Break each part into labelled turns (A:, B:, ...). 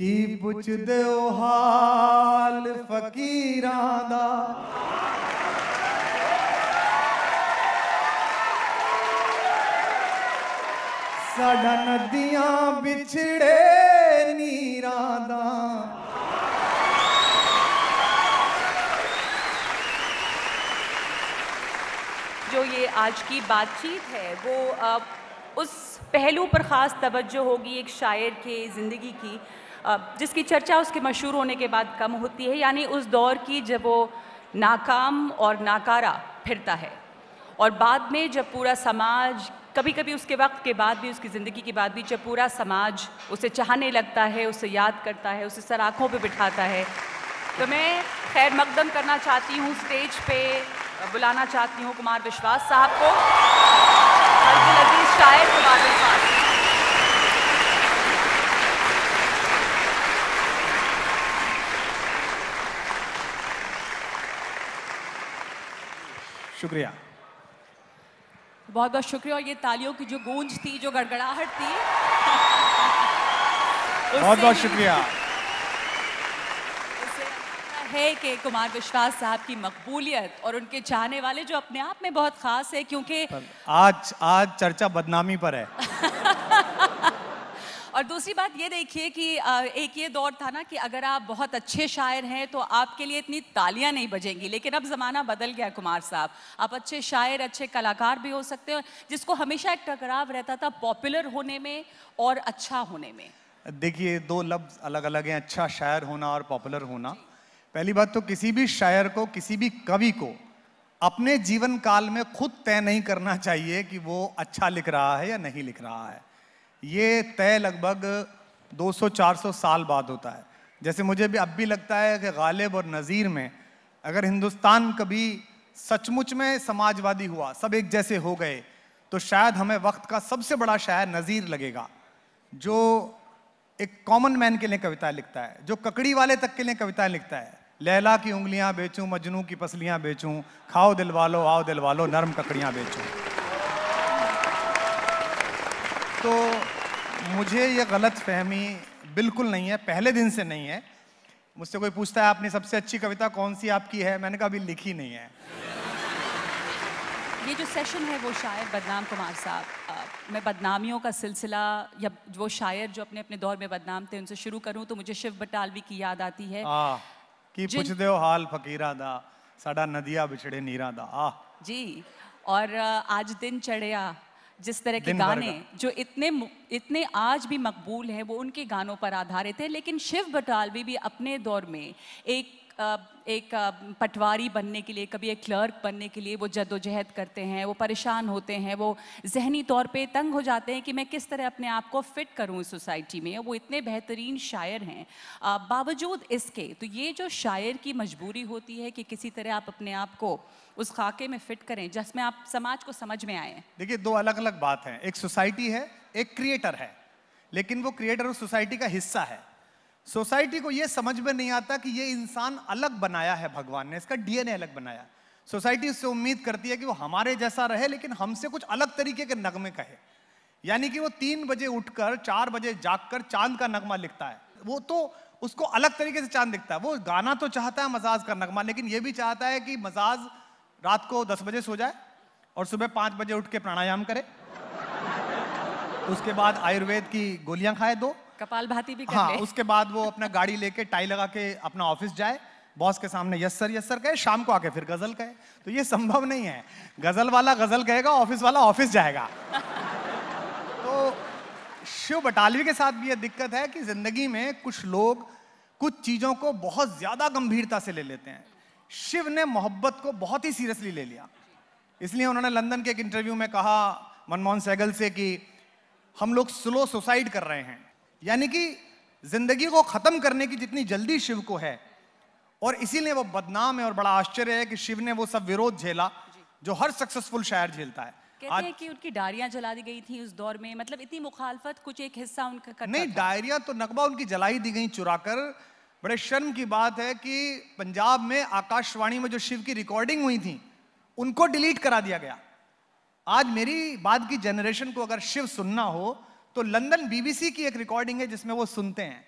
A: की पुछ दो हाल फकीर ਦਾ ਸਾਡਾ बिछड़े नीर
B: जो ये आज की बातचीत है वो आ, उस पहलू पर ख़ास तवज्जो होगी एक शायर के ज़िंदगी की जिसकी चर्चा उसके मशहूर होने के बाद कम होती है यानी उस दौर की जब वो नाकाम और नाकारा फिरता है और बाद में जब पूरा समाज कभी कभी उसके वक्त के बाद भी उसकी ज़िंदगी के बाद भी जब पूरा समाज उसे चाहने लगता है उसे याद करता है उसे सर आँखों पर बिठाता है तो मैं खैर मकदम करना चाहती हूँ स्टेज पे बुलाना चाहती हूँ कुमार विश्वास साहब को शायर कुमार विश्वास शुक्रिया बहुत बहुत शुक्रिया और ये तालियों की जो गूंज थी जो गड़गड़ाहट थी
A: बहुत बहुत शुक्रिया
B: है कि कुमार विश्वास साहब की मकबूलियत और उनके चाहने वाले जो अपने आप में बहुत खास है क्योंकि
A: आज आज चर्चा बदनामी पर है
B: और दूसरी बात ये देखिए कि एक ये दौर था ना कि अगर आप बहुत अच्छे शायर हैं तो आपके लिए इतनी तालियां नहीं बजेंगी लेकिन अब ज़माना बदल गया कुमार साहब आप अच्छे शायर अच्छे कलाकार भी हो सकते हो जिसको हमेशा एक टकराव रहता था पॉपुलर होने में और अच्छा होने में
A: देखिए दो लफ्ज़ अलग अलग हैं अच्छा शायर होना और पॉपुलर होना पहली बात तो किसी भी शायर को किसी भी कवि को अपने जीवन काल में खुद तय नहीं करना चाहिए कि वो अच्छा लिख रहा है या नहीं लिख रहा है ये तय लगभग 200-400 साल बाद होता है जैसे मुझे भी अब भी लगता है कि गालिब और नज़ीर में अगर हिंदुस्तान कभी सचमुच में समाजवादी हुआ सब एक जैसे हो गए तो शायद हमें वक्त का सबसे बड़ा शायर नज़ीर लगेगा जो एक कॉमन मैन के लिए कविता लिखता है जो ककड़ी वाले तक के लिए कविता लिखता है लैला की उंगलियां बेचूं मजनू की पसलियां बेचूं खाओ लो आओ लो नरम ककड़ियां बेचूं तो मुझे ये गलत फहमी बिल्कुल नहीं है पहले दिन से नहीं है मुझसे कोई पूछता है आपने सबसे अच्छी कविता कौन सी आपकी है मैंने कहा अभी लिखी नहीं है
B: ये जो सेशन है वो शायर बदनाम कुमार साहब मैं बदनामियों का सिलसिला या वो शायर जो अपने अपने दौर में बदनाम थे उनसे शुरू करूं तो मुझे शिव बटालवी की याद आती है
A: आ, कि पूछ दो हाल फकीरा दा साडा नदिया बिछड़े नीरा दा आ।
B: जी और आज दिन चढ़िया जिस तरह के गाने जो इतने इतने आज भी मकबूल हैं वो उनके गानों पर आधारित है लेकिन शिव बटालवी भी अपने दौर में एक एक पटवारी बनने के लिए कभी एक क्लर्क बनने के लिए वो जद्दोजहद करते हैं वो परेशान होते हैं वो जहनी तौर पे तंग हो जाते हैं कि मैं किस तरह अपने आप को फिट करूँ सोसाइटी में वो इतने बेहतरीन शायर हैं बावजूद इसके तो ये जो शायर की मजबूरी होती है कि किसी तरह आप अपने आप को उस खाके में फिट करें जिसमें आप समाज को समझ में आए
A: देखिए दो अलग अलग बात है एक सोसाइटी है एक क्रिएटर है लेकिन वो क्रिएटर उस सोसाइटी का हिस्सा है सोसाइटी को ये समझ में नहीं आता कि ये इंसान अलग बनाया है भगवान ने इसका डीएनए अलग बनाया सोसाइटी उससे उम्मीद करती है कि वो हमारे जैसा रहे लेकिन हमसे कुछ अलग तरीके के नगमे कहे यानी कि वो तीन बजे उठकर चार बजे जागकर चांद का नगमा लिखता है वो तो उसको अलग तरीके से चांद दिखता है वो गाना तो चाहता है मजाज का नगमा लेकिन ये भी चाहता है कि मजाज रात को दस बजे सो जाए और सुबह पाँच बजे उठ के प्राणायाम करे उसके बाद आयुर्वेद की गोलियां खाए दो कपाल भाती भी हाँ, ले। उसके बाद वो अपना गाड़ी लेके टाई लगा के अपना ऑफिस जाए बॉस के सामने यस सर यस सर कहे शाम को आके फिर गजल कहे तो ये संभव नहीं है गजल वाला गजल कहेगा ऑफिस वाला ऑफिस जाएगा तो शिव बटालवी के साथ भी ये दिक्कत है कि जिंदगी में कुछ लोग कुछ चीजों को बहुत ज्यादा गंभीरता से ले लेते हैं शिव ने मोहब्बत को बहुत ही सीरियसली ले लिया इसलिए उन्होंने लंदन के एक इंटरव्यू में कहा मनमोहन सहगल से कि हम लोग स्लो सुसाइड कर रहे हैं यानी कि जिंदगी को खत्म करने की जितनी जल्दी शिव को है और इसीलिए वो बदनाम है और बड़ा आश्चर्य है कि शिव ने वो सब विरोध झेला जो हर सक्सेसफुल शायर झेलता है
B: कहते हैं कि उनकी डायरियां जला दी गई थी उस दौर में मतलब इतनी मुखालफत कुछ एक हिस्सा उनका
A: नहीं डायरिया तो नकबा उनकी जलाई दी गई चुराकर बड़े शर्म की बात है कि पंजाब में आकाशवाणी में जो शिव की रिकॉर्डिंग हुई थी उनको डिलीट करा दिया गया आज मेरी बाद की जनरेशन को अगर शिव सुनना हो तो लंदन बीबीसी की एक रिकॉर्डिंग है जिसमें वो सुनते हैं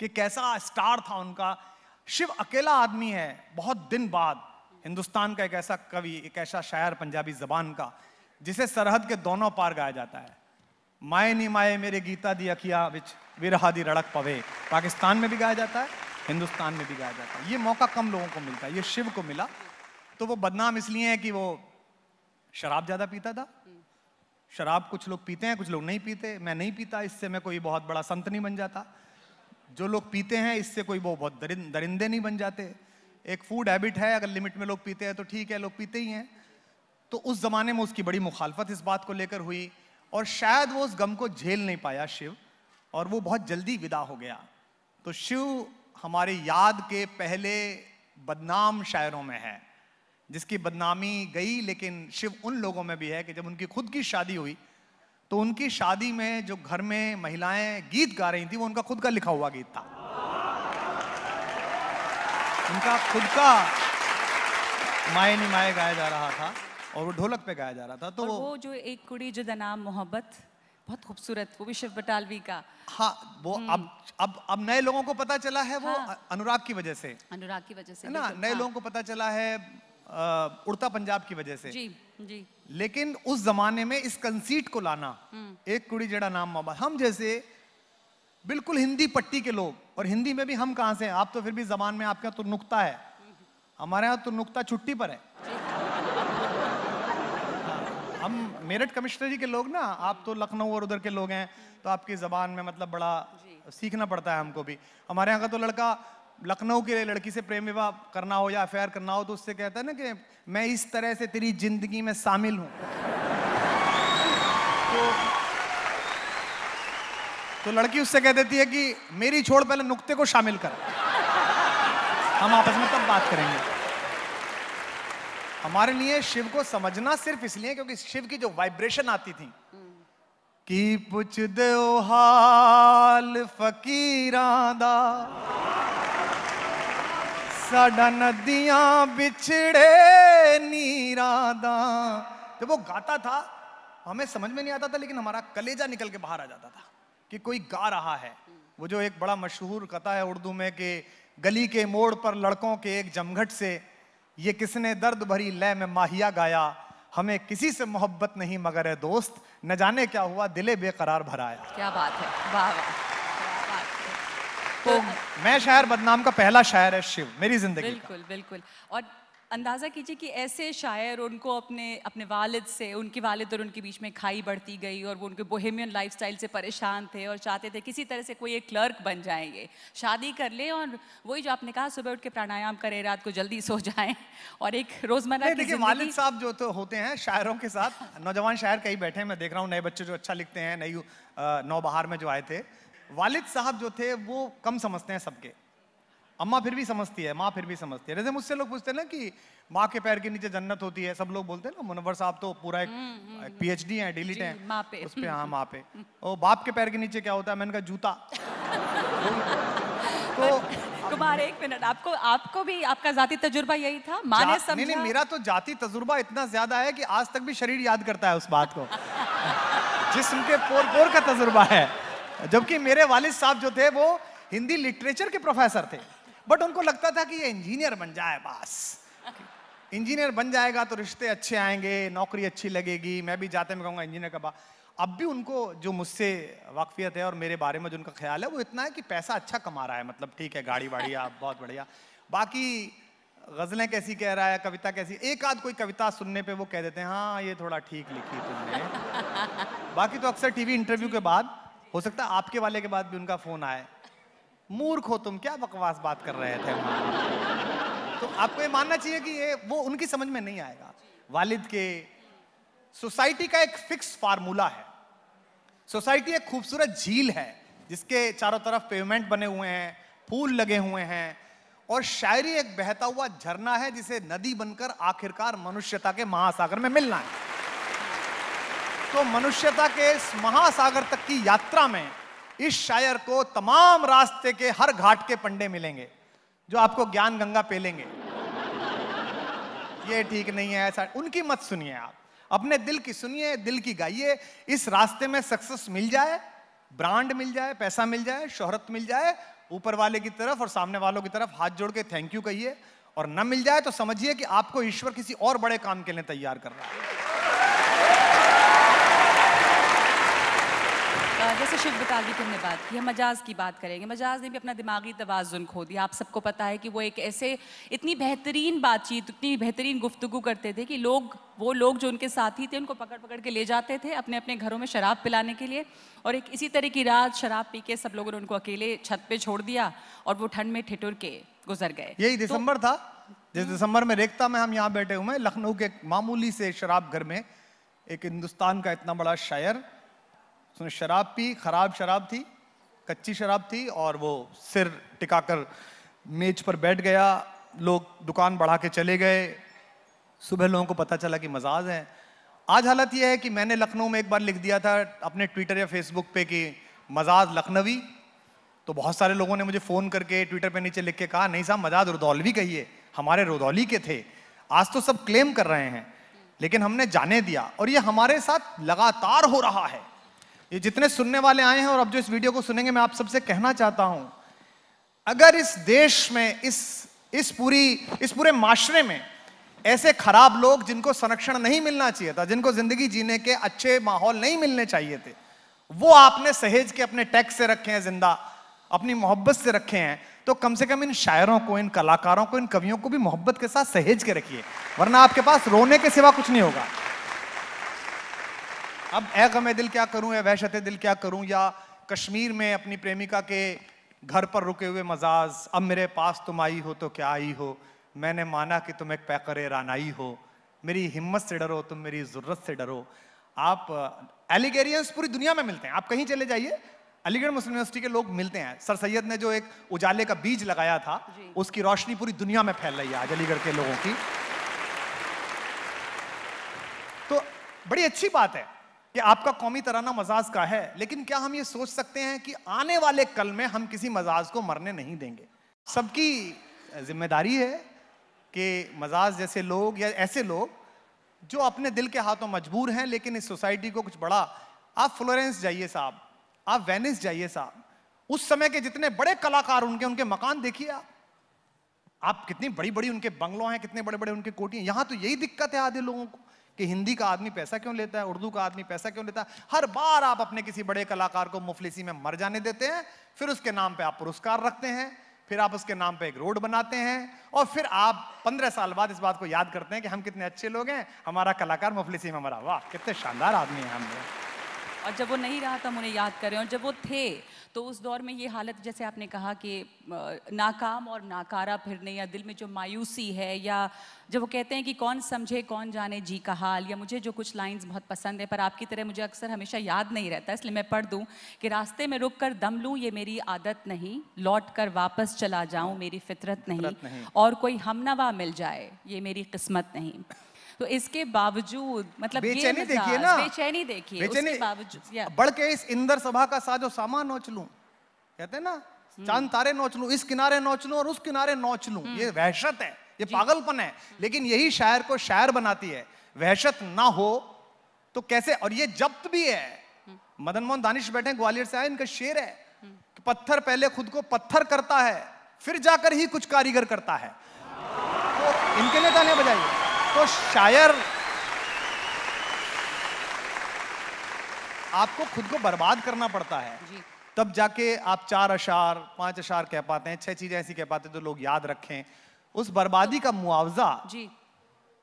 A: कि कैसा स्टार था उनका शिव अकेला आदमी है बहुत दिन बाद हिंदुस्तान का एक ऐसा कवि एक ऐसा शायर पंजाबी जबान का जिसे सरहद के दोनों पार गाया जाता है माए नी माए मेरे गीता दी अखिया विच विरहा दी रड़क पवे पाकिस्तान में भी गाया जाता है हिंदुस्तान में भी गाया जाता है ये मौका कम लोगों को मिलता है ये शिव को मिला तो वो बदनाम इसलिए है कि वो शराब ज़्यादा पीता था शराब कुछ लोग पीते हैं कुछ लोग नहीं पीते मैं नहीं पीता इससे मैं कोई बहुत बड़ा संत नहीं बन जाता जो लोग पीते हैं इससे कोई वो बहुत दरिंदे नहीं बन जाते एक फूड हैबिट है अगर लिमिट में लोग पीते हैं तो ठीक है लोग पीते ही हैं तो उस ज़माने में उसकी बड़ी मुखालफत इस बात को लेकर हुई और शायद वो उस गम को झेल नहीं पाया शिव और वो बहुत जल्दी विदा हो गया तो शिव हमारी याद के पहले बदनाम शायरों में है जिसकी बदनामी गई लेकिन शिव उन लोगों में भी है कि जब उनकी खुद की शादी हुई तो उनकी शादी में जो घर में महिलाएं गीत गा रही थी वो उनका खुद का लिखा हुआ गीत था उनका खुद का माए नी माए गाया जा रहा था और वो ढोलक पे गाया जा रहा था तो वो, वो
B: जो एक कुड़ी जो नाम मोहब्बत बहुत खूबसूरत वो भी शिव बटालवी का हाँ
A: वो हम्म। अब अब अब नए लोगों को पता चला है वो हाँ, अनुराग की वजह से
B: अनुराग की वजह से ना नए हाँ, लोगों
A: को पता चला है आ, उड़ता पंजाब की वजह से जी जी लेकिन उस जमाने में इस कंसीट को लाना हम्म। एक कुड़ी जड़ा नाम मोबाइल हम जैसे बिल्कुल हिंदी पट्टी के लोग और हिंदी में भी हम कहाँ से आप तो फिर भी जबान में आपके यहाँ तो नुकता है हम्म। हमारे यहाँ तो नुकता छुट्टी पर है हम मेरठ जी के लोग ना आप तो लखनऊ और उधर के लोग हैं तो आपकी ज़बान में मतलब बड़ा सीखना पड़ता है हमको भी हमारे यहाँ का तो लड़का लखनऊ के लिए लड़की से प्रेम विवाह करना हो या अफेयर करना हो तो उससे कहता है ना कि मैं इस तरह से तेरी जिंदगी में शामिल हूँ तो, तो लड़की उससे कह देती है कि मेरी छोड़ पहले नुक्ते को शामिल कर हम आपस में तब बात करेंगे हमारे लिए शिव को समझना सिर्फ इसलिए क्योंकि शिव की जो वाइब्रेशन आती थी कि पुछ दो हाल फकीर साडा नदियां बिछड़े नीरा जब वो गाता था हमें समझ में नहीं आता था लेकिन हमारा कलेजा निकल के बाहर आ जाता था कि कोई गा रहा है वो जो एक बड़ा मशहूर कथा है उर्दू में कि गली के मोड़ पर लड़कों के एक जमघट से ये किसने दर्द भरी लय में माहिया गाया हमें किसी से मोहब्बत नहीं मगर है दोस्त न जाने क्या हुआ दिले बेकरार भराया
B: क्या बात है वाह
A: तो मैं शायर बदनाम का पहला शायर है शिव मेरी जिंदगी बिल्कुल
B: बिल्कुल और अंदाज़ा कीजिए कि ऐसे शायर उनको अपने अपने वालिद से उनके वालिद और उनके बीच में खाई बढ़ती गई और वो उनके बोहेमियन लाइफस्टाइल से परेशान थे और चाहते थे किसी तरह से कोई एक क्लर्क बन जाएंगे शादी कर ले और वही जो आपने कहा सुबह उठ के प्राणायाम करें रात को जल्दी सो जाए और एक रोज़मर्रा देखिए वालिद
A: साहब जो तो होते हैं शायरों के साथ नौजवान शायर कहीं बैठे हैं मैं देख रहा हूँ नए बच्चे जो अच्छा लिखते हैं नई नौबहार में जो आए थे वालिद साहब जो थे वो कम समझते हैं सबके अम्मा फिर भी समझती है माँ फिर भी समझती है जैसे मुझसे लोग पूछते हैं ना कि माँ के पैर के नीचे जन्नत होती है सब लोग बोलते हैं ना मुनवर साहब तो पूरा एक, हम्म, हम्म, एक पीएचडी है डिलीट है उस पर हाँ माँ पे ओ बाप के पैर के नीचे क्या होता है मैंने कहा जूता
B: तो कुमार एक मिनट आपको आपको भी आपका जाति तजुर्बा यही था माँ ने समझा नहीं नहीं मेरा
A: तो जाति तजुर्बा इतना ज्यादा है कि आज तक भी शरीर याद करता है उस बात को जिसम के पोर पोर का तजुर्बा है जबकि मेरे वालिद साहब जो थे वो हिंदी लिटरेचर के प्रोफेसर थे बट उनको लगता था कि ये इंजीनियर बन जाए बस इंजीनियर बन जाएगा तो रिश्ते अच्छे आएंगे नौकरी अच्छी लगेगी मैं भी जाते में कहूँगा इंजीनियर का बा अब भी उनको जो मुझसे वाकफियत है और मेरे बारे में जो उनका ख्याल है वो इतना है कि पैसा अच्छा कमा रहा है मतलब ठीक है गाड़ी वाड़ी आप बहुत बढ़िया बाकी गज़लें कैसी कह रहा है कविता कैसी एक आध कोई कविता सुनने पे वो कह देते हैं हाँ ये थोड़ा ठीक लिखी तुमने बाकी तो अक्सर टीवी इंटरव्यू के बाद हो सकता है आपके वाले के बाद भी उनका फ़ोन आए मूर्ख हो तुम क्या बकवास बात कर रहे थे तो आपको ये मानना चाहिए कि ये वो उनकी समझ में नहीं आएगा वालिद के सोसाइटी का एक फिक्स फार्मूला है सोसाइटी एक खूबसूरत झील है जिसके चारों तरफ पेवमेंट बने हुए हैं फूल लगे हुए हैं और शायरी एक बहता हुआ झरना है जिसे नदी बनकर आखिरकार मनुष्यता के महासागर में मिलना है तो मनुष्यता के इस महासागर तक की यात्रा में इस शायर को तमाम रास्ते के हर घाट के पंडे मिलेंगे जो आपको ज्ञान गंगा पेलेंगे ये ठीक नहीं है ऐसा उनकी मत सुनिए आप अपने दिल की सुनिए दिल की गाइए इस रास्ते में सक्सेस मिल जाए ब्रांड मिल जाए पैसा मिल जाए शोहरत मिल जाए ऊपर वाले की तरफ और सामने वालों की तरफ हाथ जोड़ के थैंक यू कहिए और न मिल जाए तो समझिए कि आपको ईश्वर किसी और बड़े काम के लिए तैयार कर रहा है
B: जैसे शिव बिताल की हमने बात की हम मजाज की बात करेंगे मजाज ने भी अपना दिमागी तोज़ुन खो दिया आप सबको पता है कि वो एक ऐसे इतनी बेहतरीन बातचीत इतनी बेहतरीन गुफ्तु करते थे कि लोग वो लोग जो उनके साथी थे उनको पकड़ पकड़ के ले जाते थे अपने अपने घरों में शराब पिलाने के लिए और एक इसी तरह की रात शराब पी के सब लोगों ने उनको अकेले छत पे छोड़ दिया और वो ठंड में ठिठुर के गुजर गए यही तो दिसंबर था
A: जिस हम्म। दिसंबर में रेखता में हम यहाँ बैठे हुए हैं लखनऊ के मामूली से शराब घर में एक हिंदुस्तान का इतना बड़ा शायर उसने शराब पी खराब शराब थी कच्ची शराब थी और वो सिर टिकाकर मेज पर बैठ गया लोग दुकान बढ़ा के चले गए सुबह लोगों को पता चला कि मजाज हैं आज हालत यह है कि मैंने लखनऊ में एक बार लिख दिया था अपने ट्विटर या फेसबुक पे कि मजाज लखनवी तो बहुत सारे लोगों ने मुझे फ़ोन करके ट्विटर पे नीचे लिख के कहा नहीं साहब मजाज रुदौलवी कहिए हमारे रुदौली के थे आज तो सब क्लेम कर रहे हैं लेकिन हमने जाने दिया और ये हमारे साथ लगातार हो रहा है ये जितने सुनने वाले आए हैं और अब जो इस वीडियो को सुनेंगे मैं आप सबसे कहना चाहता हूं अगर इस देश में इस इस पूरी इस पूरे माशरे में ऐसे खराब लोग जिनको संरक्षण नहीं मिलना चाहिए था जिनको जिंदगी जीने के अच्छे माहौल नहीं मिलने चाहिए थे वो आपने सहेज के अपने टैक्स से रखे हैं जिंदा अपनी मोहब्बत से रखे हैं तो कम से कम इन शायरों को इन कलाकारों को इन कवियों को भी मोहब्बत के साथ सहेज के रखिए वरना आपके पास रोने के सिवा कुछ नहीं होगा अब ए गम दिल क्या करूँ या वहशत दिल क्या करूं या कश्मीर में अपनी प्रेमिका के घर पर रुके हुए मजाज अब मेरे पास तुम आई हो तो क्या आई हो मैंने माना कि तुम एक पैकर रानाई हो मेरी हिम्मत से डरो तुम मेरी ज़रूरत से डरो आप एलिगेरियंस पूरी दुनिया में मिलते हैं आप कहीं चले जाइए अलीगढ़ मुस्लिम यूनिवर्सिटी के लोग मिलते हैं सर सैयद ने जो एक उजाले का बीज लगाया था उसकी रोशनी पूरी दुनिया में फैल रही है आज अलीगढ़ के लोगों की तो बड़ी अच्छी बात है कि आपका कौमी तराना मजाज का है लेकिन क्या हम ये सोच सकते हैं कि आने वाले कल में हम किसी मजाज को मरने नहीं देंगे सबकी जिम्मेदारी है कि मजाज जैसे लोग या ऐसे लोग जो अपने दिल के हाथों मजबूर हैं लेकिन इस सोसाइटी को कुछ बड़ा आप फ्लोरेंस जाइए साहब आप वेनिस जाइए साहब उस समय के जितने बड़े कलाकार उनके उनके मकान देखिए आप आप कितनी बड़ी बड़ी उनके बंगलों हैं कितने बड़े बड़े उनके कोटी हैं यहाँ तो यही दिक्कत है आधे लोगों को कि हिंदी का आदमी पैसा क्यों लेता है उर्दू का आदमी पैसा क्यों लेता है हर बार आप अपने किसी बड़े कलाकार को मुफलिसी में मर जाने देते हैं फिर उसके नाम पर आप पुरस्कार रखते हैं फिर आप उसके नाम पे एक रोड बनाते हैं और फिर आप पंद्रह साल बाद इस बात को याद करते हैं कि हम कितने अच्छे लोग हैं हमारा कलाकार मुफलिसी में मरा वाह कितने शानदार आदमी है लोग
B: और जब वो नहीं रहा तो हम उन्हें याद करें और जब वो थे तो उस दौर में ये हालत जैसे आपने कहा कि नाकाम और नाकारा फिरने या दिल में जो मायूसी है या जब वो कहते हैं कि कौन समझे कौन जाने जी का हाल या मुझे जो कुछ लाइंस बहुत पसंद है पर आपकी तरह मुझे अक्सर हमेशा याद नहीं रहता इसलिए मैं पढ़ दूँ कि रास्ते में रुक कर दम लूँ ये मेरी आदत नहीं लौट कर वापस चला जाऊँ मेरी फितरत नहीं, नहीं और कोई हमनवा मिल जाए ये मेरी किस्मत नहीं तो इसके बावजूद मतलब बेचैनी देखिए ना बेचैनी देखिए बेचैनी बावजूद
A: बढ़ के इस इंदर सभा का साजो सामा नोच लू कहते ना हम्म। चांद तारे नोच लू इस किनारे नोच लू और उस किनारे नोच लू हम्म। ये वहशत है ये पागलपन है लेकिन यही शायर को शायर बनाती है वहशत ना हो तो कैसे और ये जब्त भी है हम्म। मदन मोहन दानिश बैठे ग्वालियर से आए इनका शेर है कि पत्थर पहले खुद को पत्थर करता है फिर जाकर ही कुछ कारीगर करता है तो इनके लिए तालियां बजाइए तो शायर आपको खुद को बर्बाद करना पड़ता है जी। तब जाके आप चार अशार पांच अशार कह पाते हैं छह चीजें ऐसी कह पाते हैं जो तो लोग याद रखें उस बर्बादी का मुआवजा जी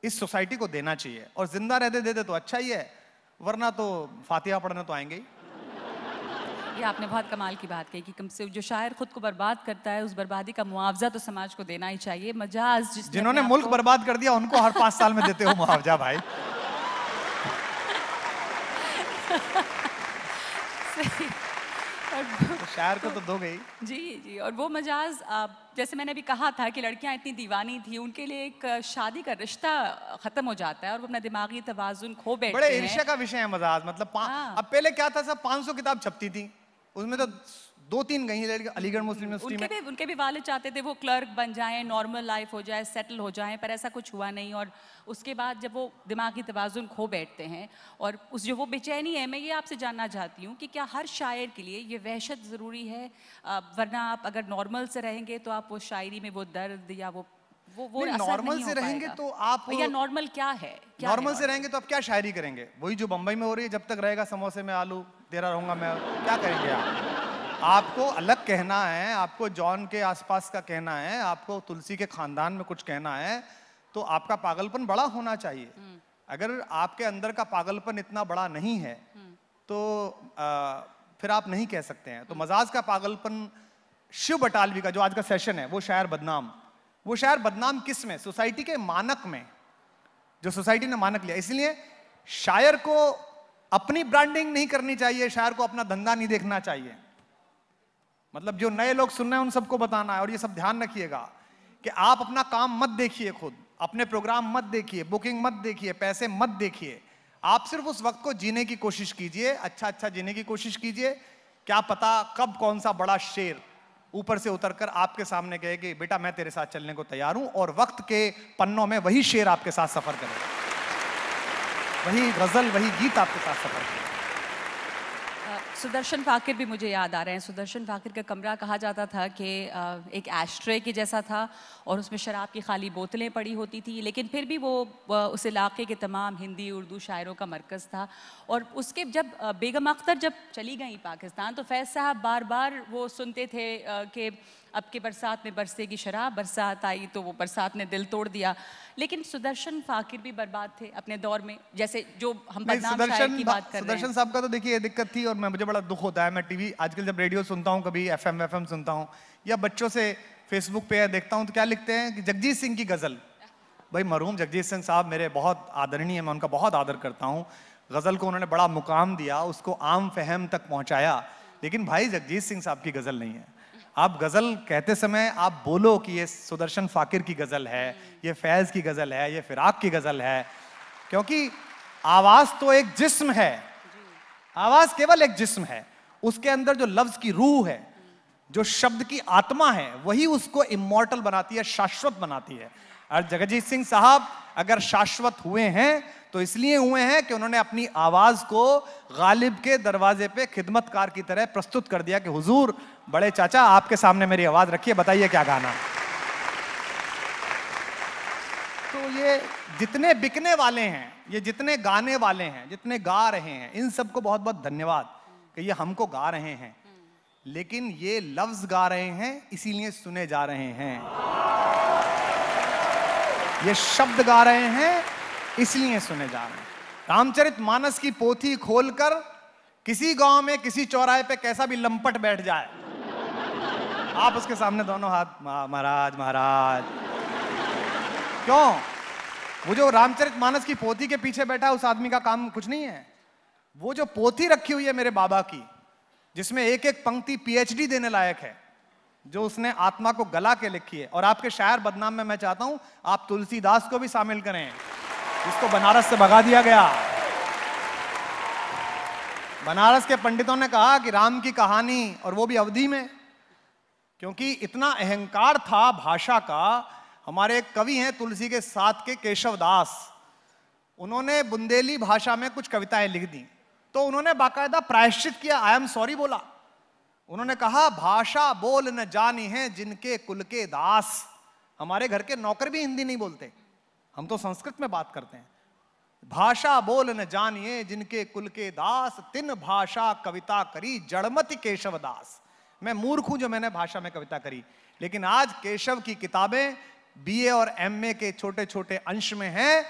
A: इस सोसाइटी को देना चाहिए और जिंदा रहते देते तो अच्छा ही है वरना तो फातिहा पढ़ने तो आएंगे ही
B: ये आपने बहुत कमाल की बात कही कि कम से जो शायर खुद को बर्बाद करता है उस बर्बादी का मुआवजा तो समाज को देना ही चाहिए मजाज जिन्होंने मुल्क
A: बर्बाद कर दिया उनको हर पांच साल में देते हो मुआवजा भाई तो शायर को तो दो गई
B: जी जी और वो मजाज जैसे मैंने अभी कहा था कि लड़कियां इतनी दीवानी थी उनके लिए एक शादी का रिश्ता खत्म हो जाता है और वो अपना दिमागी तवाजुन खो बैठते बड़े ईर्ष्या का
A: विषय है मजाज मतलब हाँ। अब पहले क्या था सब 500 किताब छपती थी उसमें तो दो तीन गई है अलीगढ़ मुस्लिम यूनिवर्सिटी उनके
B: में। भी उनके भी वाले चाहते थे वो क्लर्क बन जाए नॉर्मल लाइफ हो जाए सेटल हो जाए पर ऐसा कुछ हुआ नहीं और उसके बाद जब वो दिमागी तोज़ुन खो बैठते हैं और उस जो वो बेचैनी है मैं ये आपसे जानना चाहती हूँ कि क्या हर शायर के लिए ये वहशत ज़रूरी है वरना आप अगर नॉर्मल से रहेंगे तो आप वो शायरी में वो दर्द या वो वो वो नॉर्मल से रहेंगे तो आप या नॉर्मल क्या है
A: नॉर्मल से रहेंगे तो आप क्या शायरी करेंगे वही जो बम्बई में हो रही है जब तक रहेगा समोसे में आलू दे रहा रहूंगा मैं क्या करेंगे आप आपको अलग कहना है आपको जॉन के आसपास का कहना है आपको तुलसी के खानदान में कुछ कहना है तो आपका पागलपन बड़ा होना चाहिए हम्म। अगर आपके अंदर का पागलपन इतना बड़ा नहीं है हम्म। तो आ, फिर आप नहीं कह सकते हैं तो हम्म। मजाज का पागलपन शिव बटालवी का जो आज का सेशन है वो शायर बदनाम वो शायर बदनाम किस में सोसाइटी के मानक में जो सोसाइटी ने मानक लिया इसलिए शायर को अपनी ब्रांडिंग नहीं करनी चाहिए शायर को अपना धंधा नहीं देखना चाहिए मतलब जो नए लोग सुन रहे हैं उन सबको बताना है और ये सब ध्यान रखिएगा कि आप अपना काम मत देखिए खुद अपने प्रोग्राम मत देखिए बुकिंग मत देखिए पैसे मत देखिए आप सिर्फ उस वक्त को जीने की कोशिश कीजिए अच्छा अच्छा जीने की कोशिश कीजिए क्या पता कब कौन सा बड़ा शेर ऊपर से उतरकर आपके सामने कहे कि बेटा मैं तेरे साथ चलने को तैयार हूं और वक्त के पन्नों में वही शेर आपके साथ सफर करेगा वही गज़ल वही गीत आपके साथ सफर
B: सुदर्शन फाकिर भी मुझे याद आ रहे हैं सुदर्शन फाकिर का कमरा कहा जाता था कि एक एस्ट्रे के जैसा था और उसमें शराब की खाली बोतलें पड़ी होती थी लेकिन फिर भी वो उस इलाके के तमाम हिंदी उर्दू शायरों का मरकज़ था और उसके जब बेगम अख्तर जब चली गई पाकिस्तान तो फैज़ साहब बार बार वो सुनते थे कि अब के बरसात में बरसेगी शराब बरसात आई तो वो बरसात ने दिल तोड़ दिया लेकिन सुदर्शन फाकिर भी बर्बाद थे अपने दौर में जैसे जो हम सुदर्शन की बात कर सुदर्शन
A: साहब का तो देखिए दिक्कत थी और मैं मुझे बड़ा दुख होता है मैं टीवी आजकल जब रेडियो सुनता हूँ कभी एफ एम सुनता हूँ या बच्चों से फेसबुक पे देखता हूँ तो क्या लिखते हैं कि जगजीत सिंह की गज़ल भाई मरहूम जगजीत सिंह साहब मेरे बहुत आदरणीय है मैं उनका बहुत आदर करता हूँ गज़ल को उन्होंने बड़ा मुकाम दिया उसको आम फहम तक पहुँचाया लेकिन भाई जगजीत सिंह साहब की गज़ल नहीं है आप गज़ल कहते समय आप बोलो कि ये सुदर्शन फ़ाकिर की गज़ल है ये फैज़ की गज़ल है ये फिराक की गज़ल है क्योंकि आवाज़ तो एक जिस्म है आवाज़ केवल एक जिस्म है उसके अंदर जो लफ्ज़ की रूह है जो शब्द की आत्मा है वही उसको इमोर्टल बनाती है शाश्वत बनाती है और जगजीत सिंह साहब अगर शाश्वत हुए हैं तो इसलिए हुए हैं कि उन्होंने अपनी आवाज़ को गालिब के दरवाजे पे खिदमतकार की तरह प्रस्तुत कर दिया कि हुजूर बड़े चाचा आपके सामने मेरी आवाज रखिए बताइए क्या गाना तो ये जितने बिकने वाले हैं ये जितने गाने वाले हैं जितने गा रहे हैं इन सबको बहुत बहुत धन्यवाद कि ये हमको गा रहे हैं लेकिन ये लफ्ज गा रहे हैं इसीलिए सुने जा रहे हैं ये शब्द गा रहे हैं इसलिए सुने जा रहे हैं रामचरित मानस की पोथी खोलकर किसी गांव में किसी चौराहे पे कैसा भी लंपट बैठ जाए आप उसके सामने दोनों हाथ महाराज महाराज क्यों वो जो रामचरित मानस की पोथी के पीछे बैठा उस आदमी का काम कुछ नहीं है वो जो पोथी रखी हुई है मेरे बाबा की जिसमें एक एक पंक्ति पीएचडी देने लायक है जो उसने आत्मा को गला के लिखी है और आपके शायर बदनाम में मैं चाहता हूं आप तुलसीदास को भी शामिल करें जिसको बनारस से भगा दिया गया बनारस के पंडितों ने कहा कि राम की कहानी और वो भी अवधि में क्योंकि इतना अहंकार था भाषा का हमारे एक कवि हैं तुलसी के साथ के केशव दास उन्होंने बुंदेली भाषा में कुछ कविताएं लिख दी तो उन्होंने बाकायदा प्रायश्चित किया आई एम सॉरी बोला उन्होंने कहा भाषा बोल न जानी है जिनके कुल के दास हमारे घर के नौकर भी हिंदी नहीं बोलते हम तो संस्कृत में बात करते हैं भाषा बोल न जानिए जिनके कुल के दास तिन भाषा कविता करी जड़मति केशव दास मैं मूर्ख हूं जो मैंने भाषा में कविता करी लेकिन आज केशव की किताबें बीए और एमए के छोटे छोटे अंश में हैं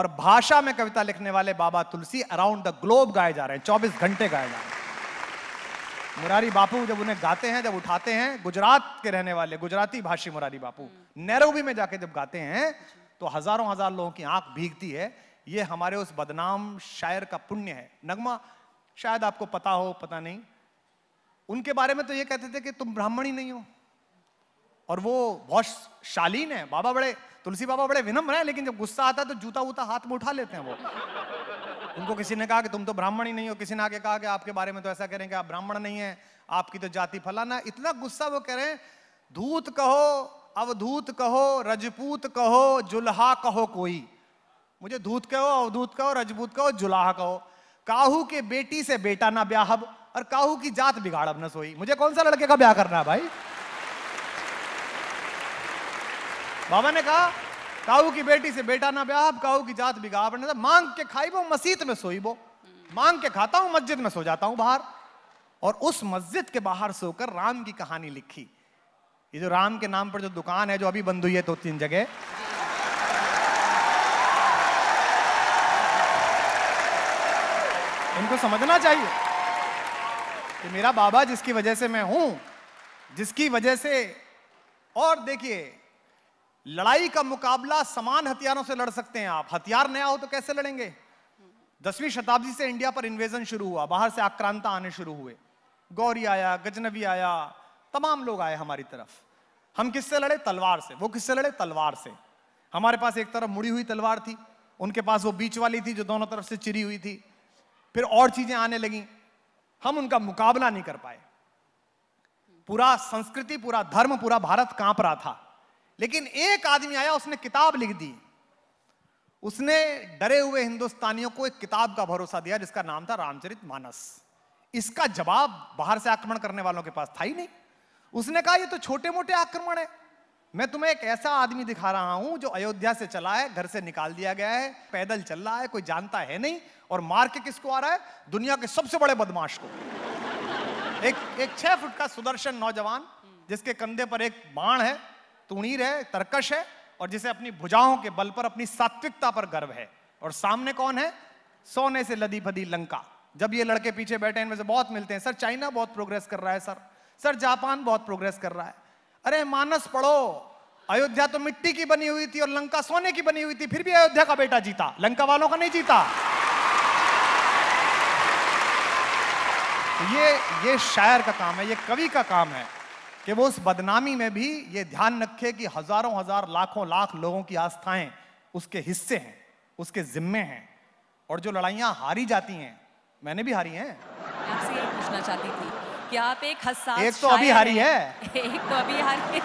A: और भाषा में कविता लिखने वाले बाबा तुलसी अराउंड द ग्लोब गाए जा रहे हैं चौबीस घंटे गाए जा रहे हैं मुरारी बापू जब उन्हें गाते हैं जब उठाते हैं गुजरात के रहने वाले गुजराती भाषी मुरारी बापू नैरोबी में जाके जब गाते हैं तो हजारों हजार लोगों की आंख भीगती है ये हमारे उस बदनाम शायर का पुण्य है नगमा शायद आपको पता हो पता नहीं उनके बारे में तो ये कहते थे कि तुम ब्राह्मण ही नहीं हो और वो बहुत शालीन है बाबा बड़े तुलसी बाबा बड़े विनम्र हैं लेकिन जब गुस्सा आता है तो जूता वूता हाथ में उठा लेते हैं वो उनको किसी ने कहा कि तुम तो ब्राह्मण ही नहीं हो किसी ने आके कहा कि आपके बारे में तो ऐसा कह रहे हैं कि आप ब्राह्मण नहीं है आपकी तो जाति फलाना इतना गुस्सा वो कह रहे हैं धूत कहो अवधूत कहो रजपूत कहो जुल्हा कहो कोई मुझे धूत कहो अवधूत कहो रजपूत कहो जुलाहा कहो काहू के बेटी से बेटा ना ब्याहब और काहू की जात बिगाड़ अब न सोई मुझे कौन सा लड़के का ब्याह करना है भाई बाबा ने कहा काहू की बेटी से बेटा ना ब्याह काहू की जात बिगाड़ ने मांग के खाई वो मसीत में सोई वो मांग के खाता हूं मस्जिद में सो जाता हूं बाहर और उस मस्जिद के बाहर सोकर राम की कहानी लिखी ये जो राम के नाम पर जो दुकान है जो अभी बंद हुई है दो तो तीन जगह इनको समझना चाहिए कि मेरा बाबा जिसकी वजह से मैं हूं जिसकी वजह से और देखिए लड़ाई का मुकाबला समान हथियारों से लड़ सकते हैं आप हथियार नया हो तो कैसे लड़ेंगे दसवीं शताब्दी से इंडिया पर इन्वेजन शुरू हुआ बाहर से आक्रांता आने शुरू हुए गौरी आया गजनबी आया तमाम लोग आए हमारी तरफ हम किससे लड़े तलवार से वो किससे लड़े तलवार से हमारे पास एक तरफ मुड़ी हुई तलवार थी उनके पास वो बीच वाली थी जो दोनों तरफ से चिरी हुई थी फिर और चीजें आने लगी हम उनका मुकाबला नहीं कर पाए पूरा संस्कृति पूरा धर्म पूरा भारत कांप रहा था लेकिन एक आदमी आया उसने किताब लिख दी उसने डरे हुए हिंदुस्तानियों को एक किताब का भरोसा दिया जिसका नाम था रामचरित मानस इसका जवाब बाहर से आक्रमण करने वालों के पास था ही नहीं उसने कहा ये तो छोटे मोटे आक्रमण है मैं तुम्हें एक ऐसा आदमी दिखा रहा हूं जो अयोध्या से चला है घर से निकाल दिया गया है पैदल चल रहा है कोई जानता है नहीं और मार के किसको आ रहा है दुनिया के सबसे बड़े बदमाश को एक एक छह फुट का सुदर्शन नौजवान जिसके कंधे पर एक बाण है तुणीर है तरकश है और जिसे अपनी भुजाओं के बल पर अपनी सात्विकता पर गर्व है और सामने कौन है सोने से लदी फदी लंका जब ये लड़के पीछे बैठे इनमें से बहुत मिलते हैं सर चाइना बहुत प्रोग्रेस कर रहा है सर सर जापान बहुत प्रोग्रेस कर रहा है अरे मानस पढ़ो अयोध्या तो मिट्टी की बनी हुई थी और लंका सोने की बनी हुई थी फिर भी अयोध्या का बेटा जीता लंका वालों का नहीं जीता तो ये ये शायर का काम है ये कवि का काम है कि वो उस बदनामी में भी ये ध्यान रखे कि हजारों हजार लाखों लाख लोगों की आस्थाएं उसके हिस्से हैं उसके जिम्मे हैं और जो लड़ाइयां हारी जाती हैं मैंने भी हारी हैं पूछना चाहती थी
B: क्या आप एक हसास तो एक तो अभी हारी है एक तो अभी हारी